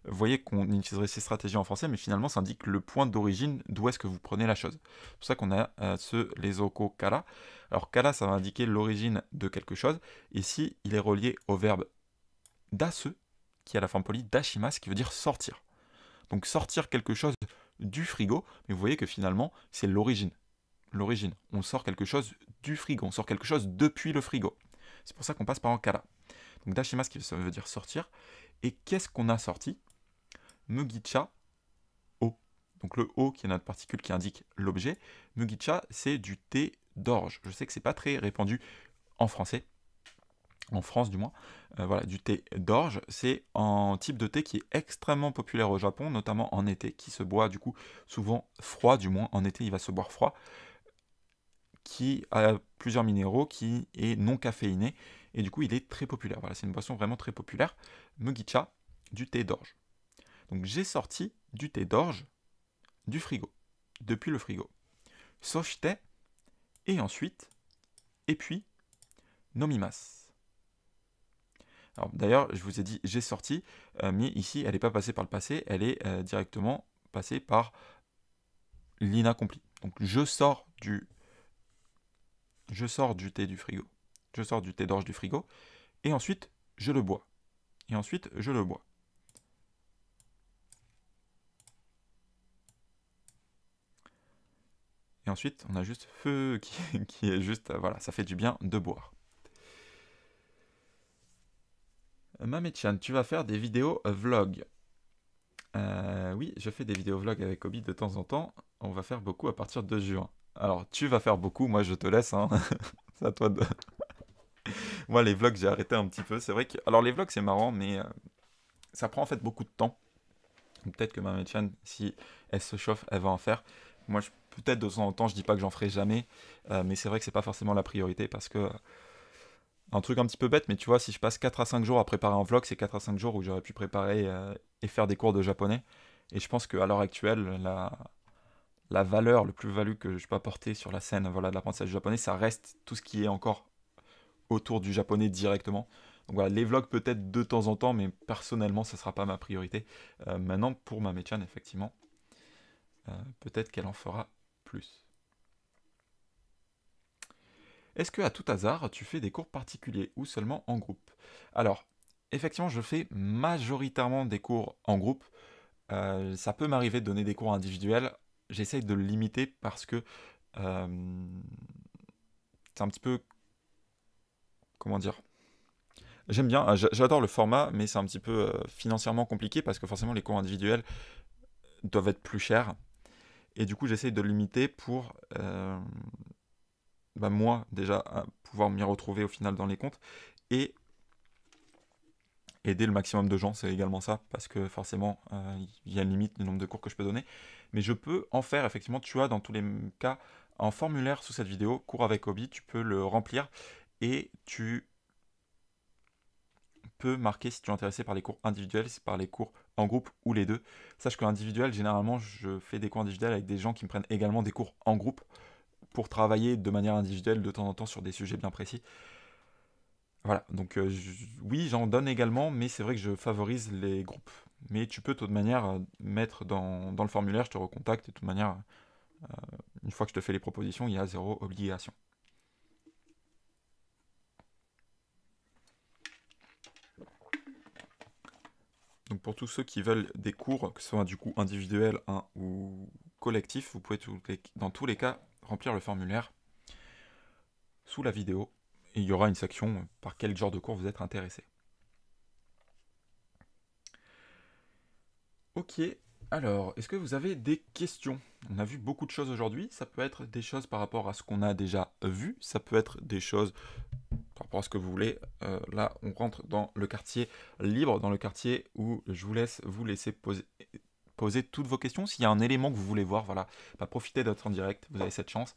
A: vous voyez qu'on utiliserait ces stratégies en français, mais finalement ça indique le point d'origine d'où est-ce que vous prenez la chose. C'est pour ça qu'on a euh, ce lesoko kara. Alors kara, ça va indiquer l'origine de quelque chose. Ici, il est relié au verbe dase, qui a la forme polie dashimas, qui veut dire sortir. Donc sortir quelque chose du frigo, mais vous voyez que finalement c'est l'origine l'origine. On sort quelque chose du frigo, on sort quelque chose depuis le frigo. C'est pour ça qu'on passe par Ankara. Donc Dashima, ce qui veut dire sortir. Et qu'est-ce qu'on a sorti Mugicha O. Donc le O qui est notre particule qui indique l'objet. Mugicha, c'est du thé d'orge. Je sais que c'est pas très répandu en français, en France du moins, euh, voilà, du thé d'orge. C'est un type de thé qui est extrêmement populaire au Japon, notamment en été, qui se boit du coup souvent froid, du moins en été il va se boire froid qui a plusieurs minéraux, qui est non caféiné, et du coup il est très populaire. Voilà, c'est une boisson vraiment très populaire. Mugicha, du thé d'orge. Donc j'ai sorti du thé d'orge du frigo, depuis le frigo. Sochite, et ensuite, et puis, nomimas. Alors d'ailleurs, je vous ai dit j'ai sorti, euh, mais ici elle n'est pas passée par le passé, elle est euh, directement passée par l'inaccompli. Donc je sors du je sors du thé du frigo, je sors du thé d'orge du frigo, et ensuite je le bois. Et ensuite je le bois. Et ensuite, on a juste feu qui, est juste, voilà, ça fait du bien de boire. Mametchan, tu vas faire des vidéos vlog. Euh, oui, je fais des vidéos vlog avec Obi de temps en temps. On va faire beaucoup à partir de juin. Alors, tu vas faire beaucoup, moi je te laisse. Hein. c'est à toi de. moi, les vlogs, j'ai arrêté un petit peu. C'est vrai que. Alors, les vlogs, c'est marrant, mais euh, ça prend en fait beaucoup de temps. Peut-être que ma médecin, si elle se chauffe, elle va en faire. Moi, peut-être de temps en temps, je dis pas que j'en ferai jamais, euh, mais c'est vrai que c'est pas forcément la priorité parce que. Un truc un petit peu bête, mais tu vois, si je passe 4 à 5 jours à préparer un vlog, c'est 4 à 5 jours où j'aurais pu préparer euh, et faire des cours de japonais. Et je pense qu'à l'heure actuelle, la, la valeur, le plus-value que je peux apporter sur la scène voilà, de l'apprentissage japonais, ça reste tout ce qui est encore autour du japonais directement. Donc voilà, les vlogs peut-être de temps en temps, mais personnellement, ça ne sera pas ma priorité. Euh, maintenant, pour ma Mechan, effectivement, euh, peut-être qu'elle en fera plus. Est-ce que à tout hasard, tu fais des cours particuliers ou seulement en groupe Alors, effectivement, je fais majoritairement des cours en groupe. Euh, ça peut m'arriver de donner des cours individuels j'essaye de le limiter parce que euh, c'est un petit peu. Comment dire J'aime bien, j'adore le format, mais c'est un petit peu euh, financièrement compliqué parce que forcément les cours individuels doivent être plus chers. Et du coup, j'essaye de le limiter pour. Euh, bah, moi déjà pouvoir m'y retrouver au final dans les comptes et aider le maximum de gens, c'est également ça, parce que forcément, euh, il y a une limite du nombre de cours que je peux donner. Mais je peux en faire, effectivement, tu as dans tous les cas un formulaire sous cette vidéo, cours avec hobby, tu peux le remplir et tu peux marquer si tu es intéressé par les cours individuels, par les cours en groupe ou les deux. Sache que individuel, généralement, je fais des cours individuels avec des gens qui me prennent également des cours en groupe pour travailler de manière individuelle de temps en temps sur des sujets bien précis. Voilà, donc euh, oui, j'en donne également, mais c'est vrai que je favorise les groupes. Mais tu peux, de toute manière, euh, mettre dans, le formulaire, je te recontacte, et de toute manière, euh, une fois que je te fais les propositions, il y a zéro obligation. Donc pour tous ceux qui veulent des cours, que ce soit du coup individuel ou collectif, vous pouvez dans tous les cas remplir le formulaire sous la vidéo il y aura une section par quel genre de cours vous êtes intéressé. Ok, alors, est-ce que vous avez des questions On a vu beaucoup de choses aujourd'hui. Ça peut être des choses par rapport à ce qu'on a déjà vu. Ça peut être des choses par rapport à ce que vous voulez. Euh, là, on rentre dans le quartier libre, dans le quartier où je vous laisse vous laisser poser, toutes vos questions. S'il y a un élément que vous voulez voir, voilà, bah, profitez d'être en direct. Vous avez cette chance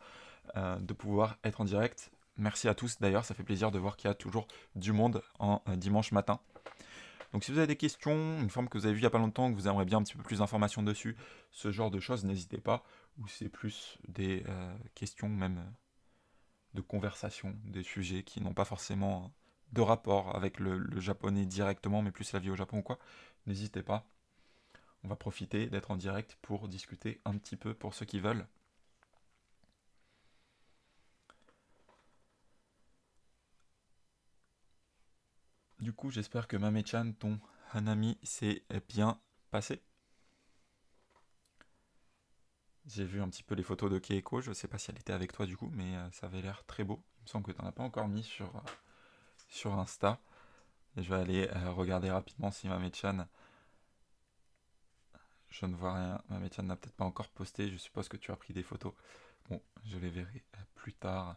A: euh, de pouvoir être en direct. Merci à tous d'ailleurs, ça fait plaisir de voir qu'il y a toujours du monde en euh, dimanche matin. Donc si vous avez des questions, une forme que vous avez vu il n'y a pas longtemps, que vous aimeriez bien un petit peu plus d'informations dessus, ce genre de choses, n'hésitez pas. Ou c'est plus des euh, questions même euh, de conversation, des sujets qui n'ont pas forcément de rapport avec le, japonais directement, mais plus la vie au Japon ou quoi, n'hésitez pas. On va profiter d'être en direct pour discuter un petit peu pour ceux qui veulent. Du coup, j'espère que Mametchan ton Hanami, s'est bien passé. J'ai vu un petit peu les photos de Keiko, je ne sais pas si elle était avec toi du coup, mais euh, ça avait l'air très beau. Il me semble que tu n'en as pas encore mis sur, euh, sur Insta. je vais aller euh, regarder rapidement si mame Je ne vois rien, mame n'a peut-être pas encore posté, je suppose que tu as pris des photos. Bon, je les verrai plus tard.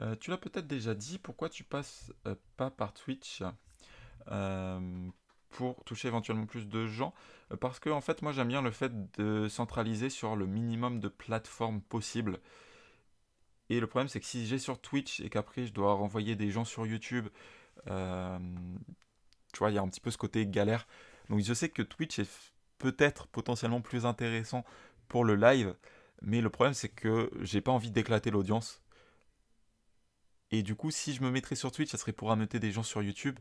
A: Euh, tu l'as peut-être déjà dit, pourquoi tu passes euh, pas par Twitch euh, pour toucher éventuellement plus de gens Parce que en fait, moi j'aime bien le fait de centraliser sur le minimum de plateformes possibles. Et le problème, c'est que si j'ai sur Twitch et qu'après je dois renvoyer des gens sur YouTube, tu vois, il y a un petit peu ce côté galère. Donc je sais que Twitch est peut-être potentiellement plus intéressant pour le live, mais le problème, c'est que j'ai pas envie d'éclater l'audience et du coup, si je me mettrais sur Twitch, ça serait pour amener des gens sur YouTube.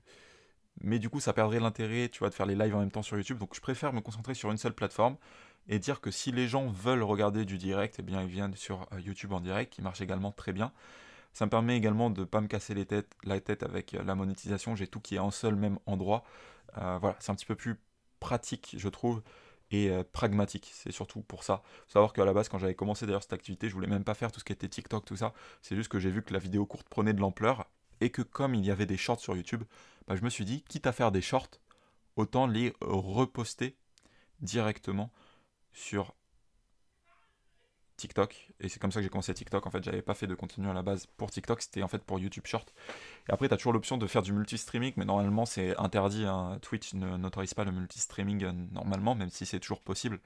A: Mais du coup, ça perdrait l'intérêt, tu vois, de faire les lives en même temps sur YouTube. Donc, je préfère me concentrer sur une seule plateforme et dire que si les gens veulent regarder du direct, eh bien, ils viennent sur euh, YouTube en direct, qui marche également très bien. Ça me permet également de ne pas me casser la tête avec euh, la monétisation. J'ai tout qui est en seul même endroit. Euh, voilà, c'est un petit peu plus pratique, je trouve et euh, pragmatique. C'est surtout pour ça. Faut savoir qu'à la base, quand j'avais commencé d'ailleurs cette activité, je voulais même pas faire tout ce qui était TikTok, tout ça. C'est juste que j'ai vu que la vidéo courte prenait de l'ampleur et que comme il y avait des shorts sur YouTube, bah, je me suis dit, quitte à faire des shorts, autant les reposter directement sur TikTok. Et c'est comme ça que j'ai commencé TikTok. En fait, j'avais pas fait de contenu à la base pour TikTok, c'était en fait pour YouTube Short. Et après, tu as toujours l'option de faire du multi-streaming, mais normalement, c'est interdit. Hein. Twitch ne n'autorise pas le multi-streaming euh, normalement, même si c'est toujours possible.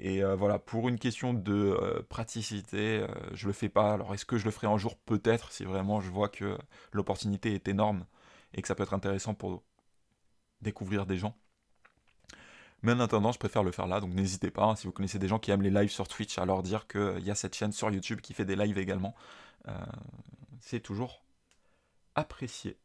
A: Et euh, voilà, pour une question de euh, praticité, je le fais pas. Alors, est-ce que je le ferai un jour Peut-être, si vraiment je vois que l'opportunité est énorme et que ça peut être intéressant pour découvrir des gens. Mais en attendant, je préfère le faire là, donc n'hésitez pas. Hein. si vous connaissez des gens qui aiment les lives sur Twitch, à leur dire qu'il euh, y a cette chaîne sur YouTube qui fait des lives également. Euh, c'est toujours apprécié.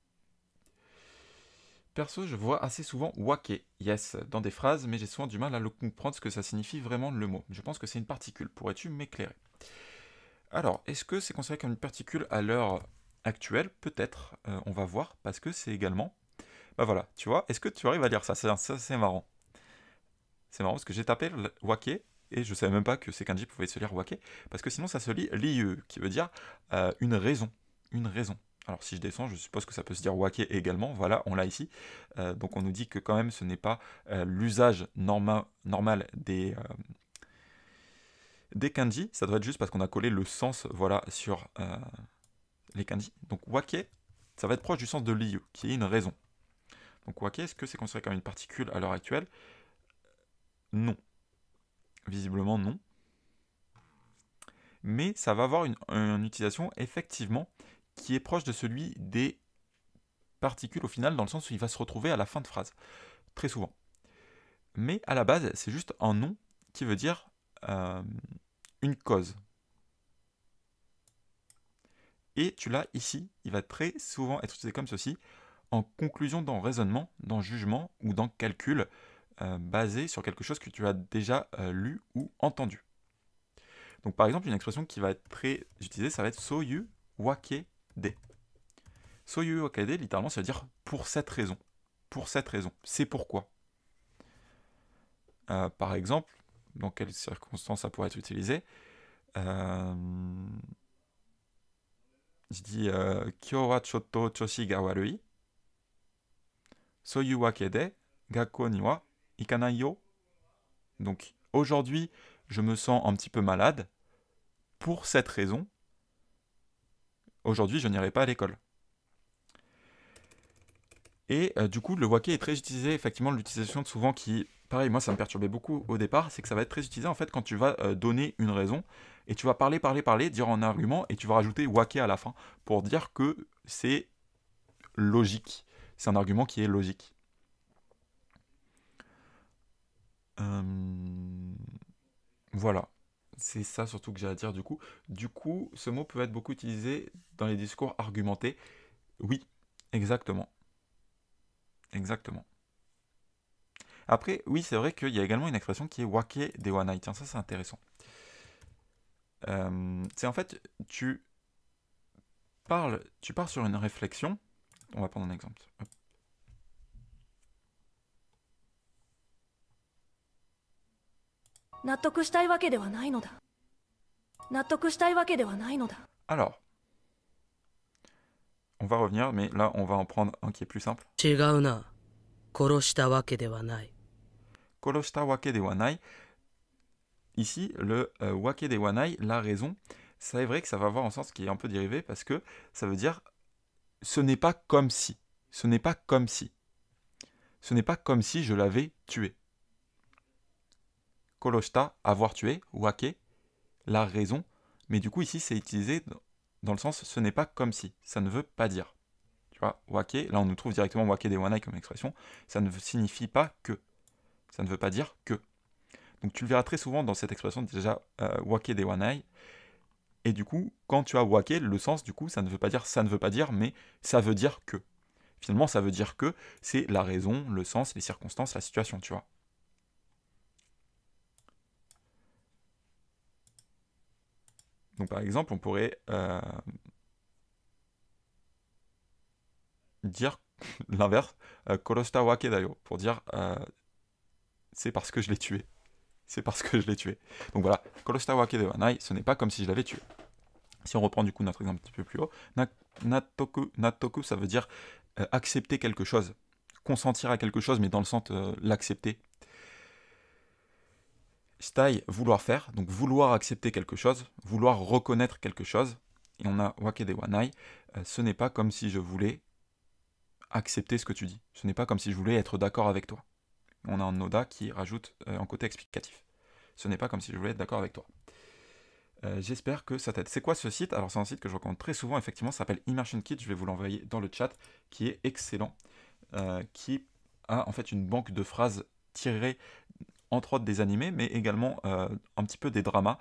A: Perso, je vois assez souvent waké », yes, dans des phrases, mais j'ai souvent du mal à le comprendre ce que ça signifie vraiment le mot. Je pense que c'est une particule. Pourrais-tu m'éclairer Alors, est-ce que c'est considéré comme une particule à l'heure actuelle Peut-être. Euh, on va voir, parce que c'est également. Bah voilà, tu vois, est-ce que tu arrives à dire ça, ça c'est marrant. C'est marrant parce que j'ai tapé Wake et je ne savais même pas que ces kanji pouvaient se lire Wake parce que sinon ça se lit Lieu qui veut dire euh, une raison. Une raison. Alors si je descends, je suppose que ça peut se dire wake également, voilà, on l'a ici. Euh, donc on nous dit que quand même ce n'est pas euh, l'usage norma normal des, kanji, ça doit être juste parce qu'on a collé le sens voilà, sur les kanji. Donc wake, ça va être proche du sens de liu, qui est une raison. Donc wake, est-ce que c'est considéré comme une particule à l'heure actuelle non. Visiblement, non. Mais ça va avoir une, utilisation, effectivement, qui est proche de celui des particules au final, dans le sens où il va se retrouver à la fin de phrase, très souvent. Mais à la base, c'est juste un nom qui veut dire euh, une cause. Et tu l'as ici, il va très souvent être utilisé comme ceci, en conclusion dans raisonnement, dans jugement ou dans calcul. Euh, basé sur quelque chose que tu as déjà euh, lu ou entendu. Donc par exemple, une expression qui va être très utilisée, ça va être soyu wakede. Soyu wakede, littéralement, ça veut dire pour cette raison. Pour cette raison. C'est pourquoi. Euh, par exemple, dans quelles circonstances ça pourrait être utilisé Je dis Kyo wa choto choshi ga warui. Soyu wakede, gakko ni wa ikanayo. Donc aujourd'hui, je me sens un petit peu malade. Pour cette raison, aujourd'hui, je n'irai pas à l'école. Et euh, du coup, le waké est très utilisé, effectivement, l'utilisation de souvent qui, pareil, moi ça me perturbait beaucoup au départ, c'est que ça va être très utilisé en fait quand tu vas euh, donner une raison et tu vas parler, parler, parler, dire un argument et tu vas rajouter waké à la fin pour dire que c'est logique. C'est un argument qui est logique. Euh, voilà, c'est ça surtout que j'ai à dire du coup. Du coup, ce mot peut être beaucoup utilisé dans les discours argumentés. Oui, exactement. Exactement. Après, oui, c'est vrai qu'il y a également une expression qui est wake one Tiens, ça c'est intéressant. Euh, c'est en fait, tu parles, tu pars sur une réflexion. On va prendre un exemple.
B: Alors,
A: on va revenir, mais là on va en prendre un qui est plus simple. Ici, le euh, wake de wanai, la raison, ça est vrai que ça va avoir un sens qui est un peu dérivé parce que ça veut dire ce n'est pas comme si. Ce n'est pas comme si. Ce n'est pas comme si je l'avais tué. Kolochta avoir tué, wake, la raison, mais du coup ici c'est utilisé dans le sens ce n'est pas comme si, ça ne veut pas dire. Tu vois, wake, là on nous trouve directement wake des wanai comme expression, ça ne signifie pas que, ça ne veut pas dire que. Donc tu le verras très souvent dans cette expression déjà wake euh, des wanai, et du coup quand tu as wake, le sens du coup ça ne veut pas dire ça ne veut pas dire, mais ça veut dire que. Finalement ça veut dire que c'est la raison, le sens, les circonstances, la situation, tu vois. Donc par exemple, on pourrait euh, dire l'inverse, euh, "Kolosta wake pour dire euh, c'est parce que je l'ai tué. C'est parce que je l'ai tué. Donc voilà, "Kolosta wake ce n'est pas comme si je l'avais tué. Si on reprend du coup notre exemple un petit peu plus haut, natoku, ça veut dire accepter quelque chose, consentir à quelque chose, mais dans le sens de l'accepter, Stai, vouloir faire, donc vouloir accepter quelque chose, vouloir reconnaître quelque chose. Et on a wakede wanai, euh, ce n'est pas comme si je voulais accepter ce que tu dis. Ce n'est pas comme si je voulais être d'accord avec toi. On a un noda qui rajoute euh, un côté explicatif. Ce n'est pas comme si je voulais être d'accord avec toi. Euh, j'espère que ça t'aide. C'est quoi ce site Alors c'est un site que je rencontre très souvent, effectivement, ça s'appelle Immersion Kit, je vais vous l'envoyer dans le chat, qui est excellent, qui a en fait une banque de phrases tirées entre autres des animés, mais également euh, un petit peu des dramas,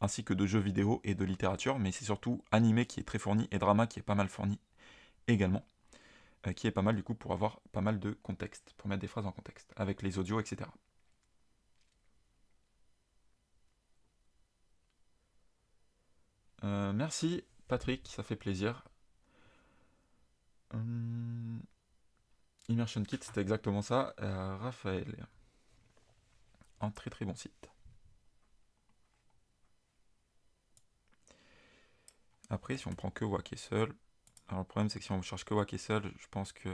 A: ainsi que de jeux vidéo et de littérature, mais c'est surtout animé qui est très fourni et drama qui est pas mal fourni également, euh, qui est pas mal du coup pour avoir pas mal de contexte, pour mettre des phrases en contexte, avec les audios, etc. Euh, merci Patrick, ça fait plaisir. Hum, Immersion Kit, c'était exactement ça. Raphaël un très très bon site. Après, si on prend que seul... alors le problème c'est que si on cherche que seul, je pense que...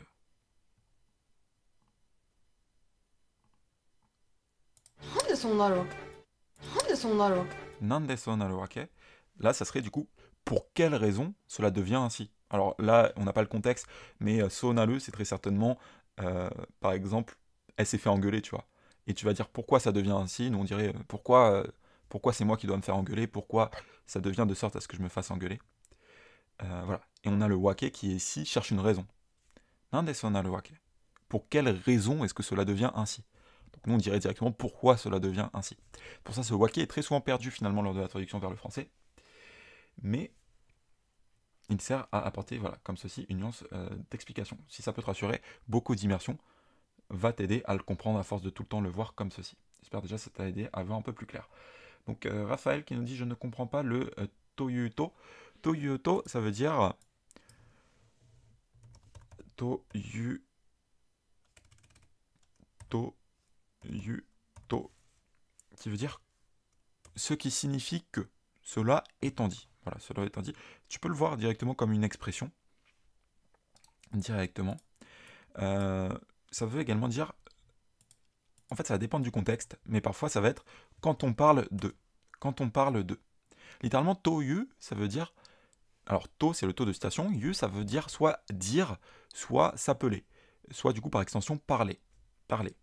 A: Là, ça serait du coup, pour quelle raison cela devient ainsi Alors là, on n'a pas le contexte, mais euh, c'est très certainement, euh, par exemple, elle s'est fait engueuler, tu vois et tu vas dire pourquoi ça devient ainsi. Nous, on dirait euh, pourquoi, euh, pourquoi c'est moi qui dois me faire engueuler, pourquoi ça devient de sorte à ce que je me fasse engueuler. Euh, voilà. Et on a le wake qui est ici, cherche une raison. on a le wake. Pour quelle raison est-ce que cela devient ainsi Donc nous, on dirait directement pourquoi cela devient ainsi. Pour ça, ce waké » est très souvent perdu finalement lors de la traduction vers le français. Mais il sert à apporter, voilà, comme ceci, une nuance d'explication. Si ça peut te rassurer, beaucoup d'immersion, va t'aider à le comprendre à force de tout le temps le voir comme ceci. J'espère déjà que ça t'a aidé à voir un peu plus clair. Donc euh, Raphaël qui nous dit je ne comprends pas le euh, Toyuto. Toyuto, ça veut dire Toyu to qui veut dire ce qui signifie que cela étant dit. Voilà, cela étant dit, tu peux le voir directement comme une expression directement. Euh, ça veut également dire... En fait, ça va dépendre du contexte, mais parfois ça va être quand on parle de. Quand on parle de. Littéralement, to you, ça veut dire... Alors, to, c'est le taux de citation. You, ça veut dire soit dire, soit s'appeler. Soit, du coup, par extension, parler. Parler.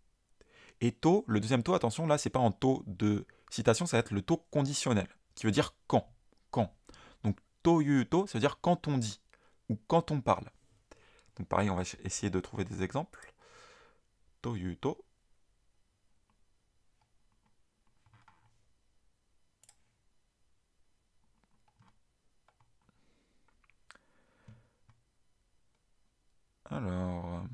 A: Et to, le deuxième taux, attention, là, c'est pas un taux de citation, ça va être le taux conditionnel, qui veut dire quand. Quand. Donc, to, you, to, ça veut dire quand on dit ou quand on parle. Donc, pareil, on va essayer de trouver des exemples. Alors, alors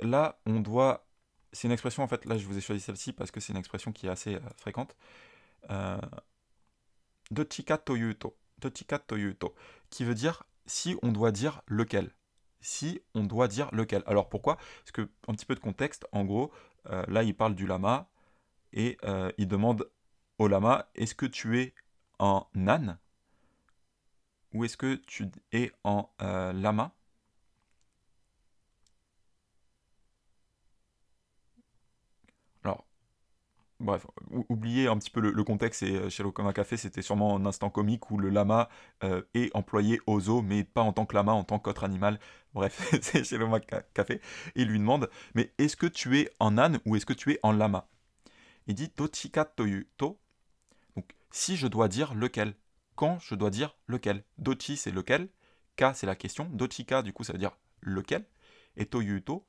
A: là, on doit. C'est une expression, en fait, là je vous ai choisi celle-ci parce que c'est une expression qui est assez euh, fréquente. Euh, Dochika Toyuto. Dochika Qui veut dire si on doit dire lequel. Si on doit dire lequel. Alors pourquoi Parce que, un petit peu de contexte, en gros, euh, là il parle du lama et euh, il demande au lama est-ce que tu es en nan ou est-ce que tu es en lama bref, oubliez un petit peu le, contexte et euh, chez le Café, c'était sûrement un instant comique où le lama euh, est employé au zoo, mais pas en tant que lama, en tant qu'autre animal. Bref, c'est chez Lokama Café. il lui demande Mais est-ce que tu es en âne ou est-ce que tu es en lama Il dit Tochika toyuto Donc, si je dois dire lequel Quand je dois dire lequel Dochi, c'est lequel Ka, c'est la question. Dochika, du coup, ça veut dire lequel. Et Toyuto,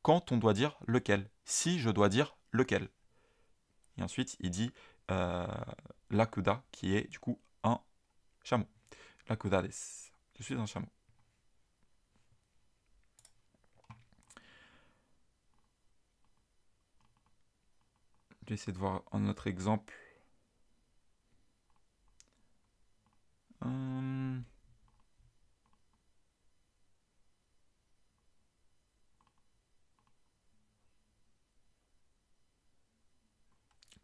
A: quand on doit dire lequel Si je dois dire lequel et ensuite, il dit euh, l'akuda, qui est du coup un chameau. L'akuda des. Je suis un chameau. Je vais essayer de voir un autre exemple. Hum.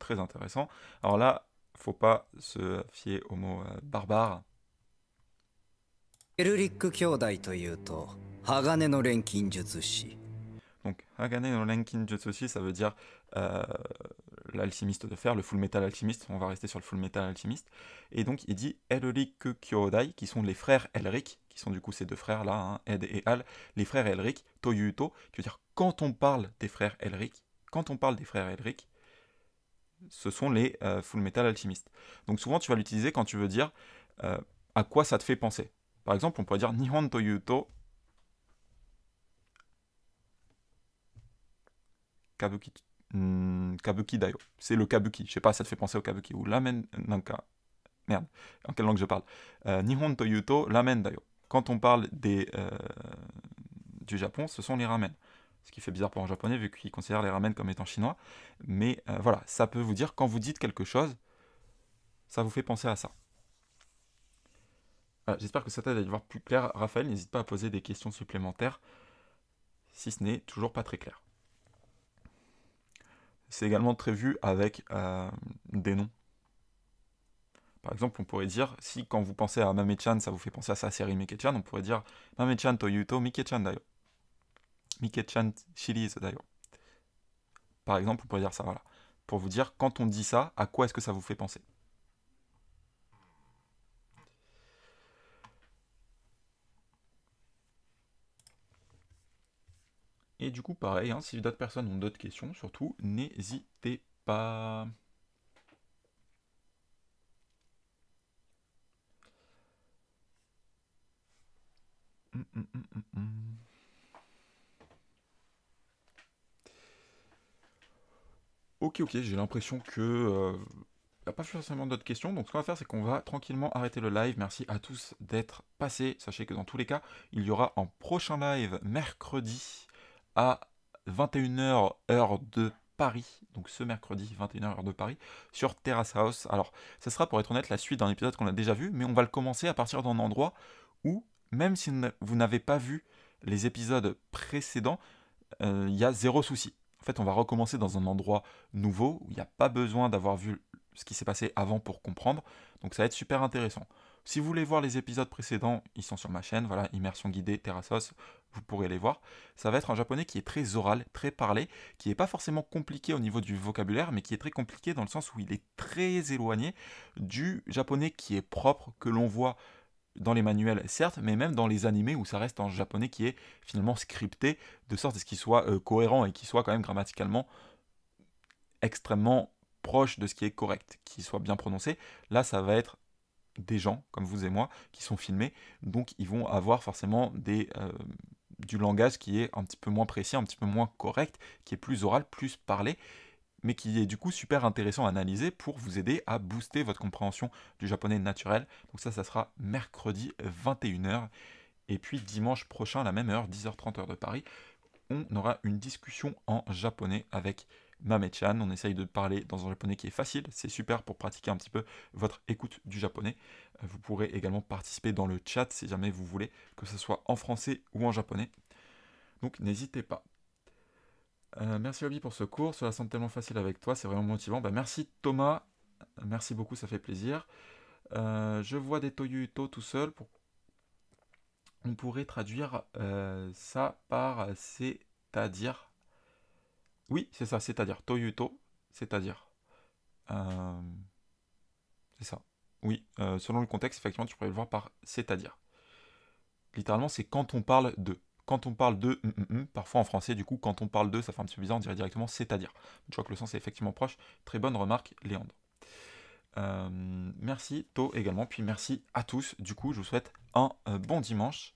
A: très intéressant. Alors là, faut pas se fier au mot euh, barbare. Donc, Hagane no Renkin Jutsushi, ça veut dire euh, l'alchimiste de fer, le full metal alchimiste. On va rester sur le full metal alchimiste. Et donc, il dit Elric Kyodai, qui sont les frères Elric, qui sont du coup ces deux frères-là, hein, Ed et Al, les frères Elric, Toyuto, qui veut dire quand on parle des frères Elric, quand on parle des frères Elric, ce sont les euh, Full Metal Alchimistes. Donc souvent, tu vas l'utiliser quand tu veux dire euh, à quoi ça te fait penser. Par exemple, on pourrait dire Nihon Toyuto Kabuki, hmm, Dayo. C'est le Kabuki. Je sais pas, ça te fait penser au Kabuki. Ou Lamen. Merde, en quelle langue je parle euh, Nihon Toyuto Lamen Dayo. Quand on parle du Japon, ce sont les ramen ce qui fait bizarre pour un japonais vu qu'il considère les ramen comme étant chinois. Mais euh, voilà, ça peut vous dire quand vous dites quelque chose, ça vous fait penser à ça. Euh, j'espère que ça t'aide à y voir plus clair. Raphaël, n'hésite pas à poser des questions supplémentaires si ce n'est toujours pas très clair. C'est également très vu avec euh, des noms. Par exemple, on pourrait dire, si quand vous pensez à Mame-chan, ça vous fait penser à sa série Mike-chan, on pourrait dire Mame-chan Toyuto Mike-chan d'ailleurs. Mickey Chan Chili d'ailleurs. Par exemple, on pourrait dire ça, voilà. Pour vous dire, quand on dit ça, à quoi est-ce que ça vous fait penser Et du coup, pareil, hein, si d'autres personnes ont d'autres questions, surtout, n'hésitez pas. Hum, hum, hum, Ok, ok, j'ai l'impression que... il euh, n'y a pas forcément d'autres questions, donc ce qu'on va faire, c'est qu'on va tranquillement arrêter le live. Merci à tous d'être passés. Sachez que dans tous les cas, il y aura un prochain live mercredi à 21h heure de Paris, donc ce mercredi 21h de Paris, sur Terrace House. Alors, ce sera pour être honnête la suite d'un épisode qu'on a déjà vu, mais on va le commencer à partir d'un endroit où, même si vous n'avez pas vu les épisodes précédents, euh, il n'y y a zéro souci fait, on va recommencer dans un endroit nouveau où il n'y a pas besoin d'avoir vu ce qui s'est passé avant pour comprendre. Donc ça va être super intéressant. Si vous voulez voir les épisodes précédents, ils sont sur ma chaîne, voilà, immersion guidée, Terrasos, vous pourrez les voir. Ça va être un japonais qui est très oral, très parlé, qui n'est pas forcément compliqué au niveau du vocabulaire, mais qui est très compliqué dans le sens où il est très éloigné du japonais qui est propre, que l'on voit dans les manuels, certes, mais même dans les animés où ça reste en japonais qui est finalement scripté, de sorte à ce qu'il soit euh, cohérent et qu'il soit quand même grammaticalement extrêmement proche de ce qui est correct, qu'il soit bien prononcé. Là, ça va être des gens, comme vous et moi, qui sont filmés, donc ils vont avoir forcément des, euh, du langage qui est un petit peu moins précis, un petit peu moins correct, qui est plus oral, plus parlé mais qui est du coup super intéressant à analyser pour vous aider à booster votre compréhension du japonais naturel. Donc ça, ça sera mercredi 21h. Et puis dimanche prochain, à la même heure, 10h30 heure de Paris, on aura une discussion en japonais avec mame On essaye de parler dans un japonais qui est facile. C'est super pour pratiquer un petit peu votre écoute du japonais. Euh, vous pourrez également participer dans le chat si jamais vous voulez, que ce soit en français ou en japonais. Donc n'hésitez pas. Euh, merci Obi pour ce cours, cela semble tellement facile avec toi, c'est vraiment motivant. Bah, merci Thomas, merci beaucoup, ça fait plaisir. Euh, je vois des Toyuto tout seul. On pourrait traduire euh, ça par c'est-à-dire. Oui, c'est ça, c'est-à-dire Toyuto, c'est-à-dire. C'est ça. Oui, selon le contexte, effectivement, tu pourrais le voir par c'est-à-dire. Littéralement, c'est quand on parle de. Quand on parle de, mm, mm, mm, parfois en français, du coup, quand on parle de, ça fait un petit peu bizarre, on dirait directement c'est-à-dire. Je crois que le sens est effectivement proche. Très bonne remarque, Léandre. Euh, merci, To également, puis merci à tous. Du coup, je vous souhaite un euh, bon dimanche.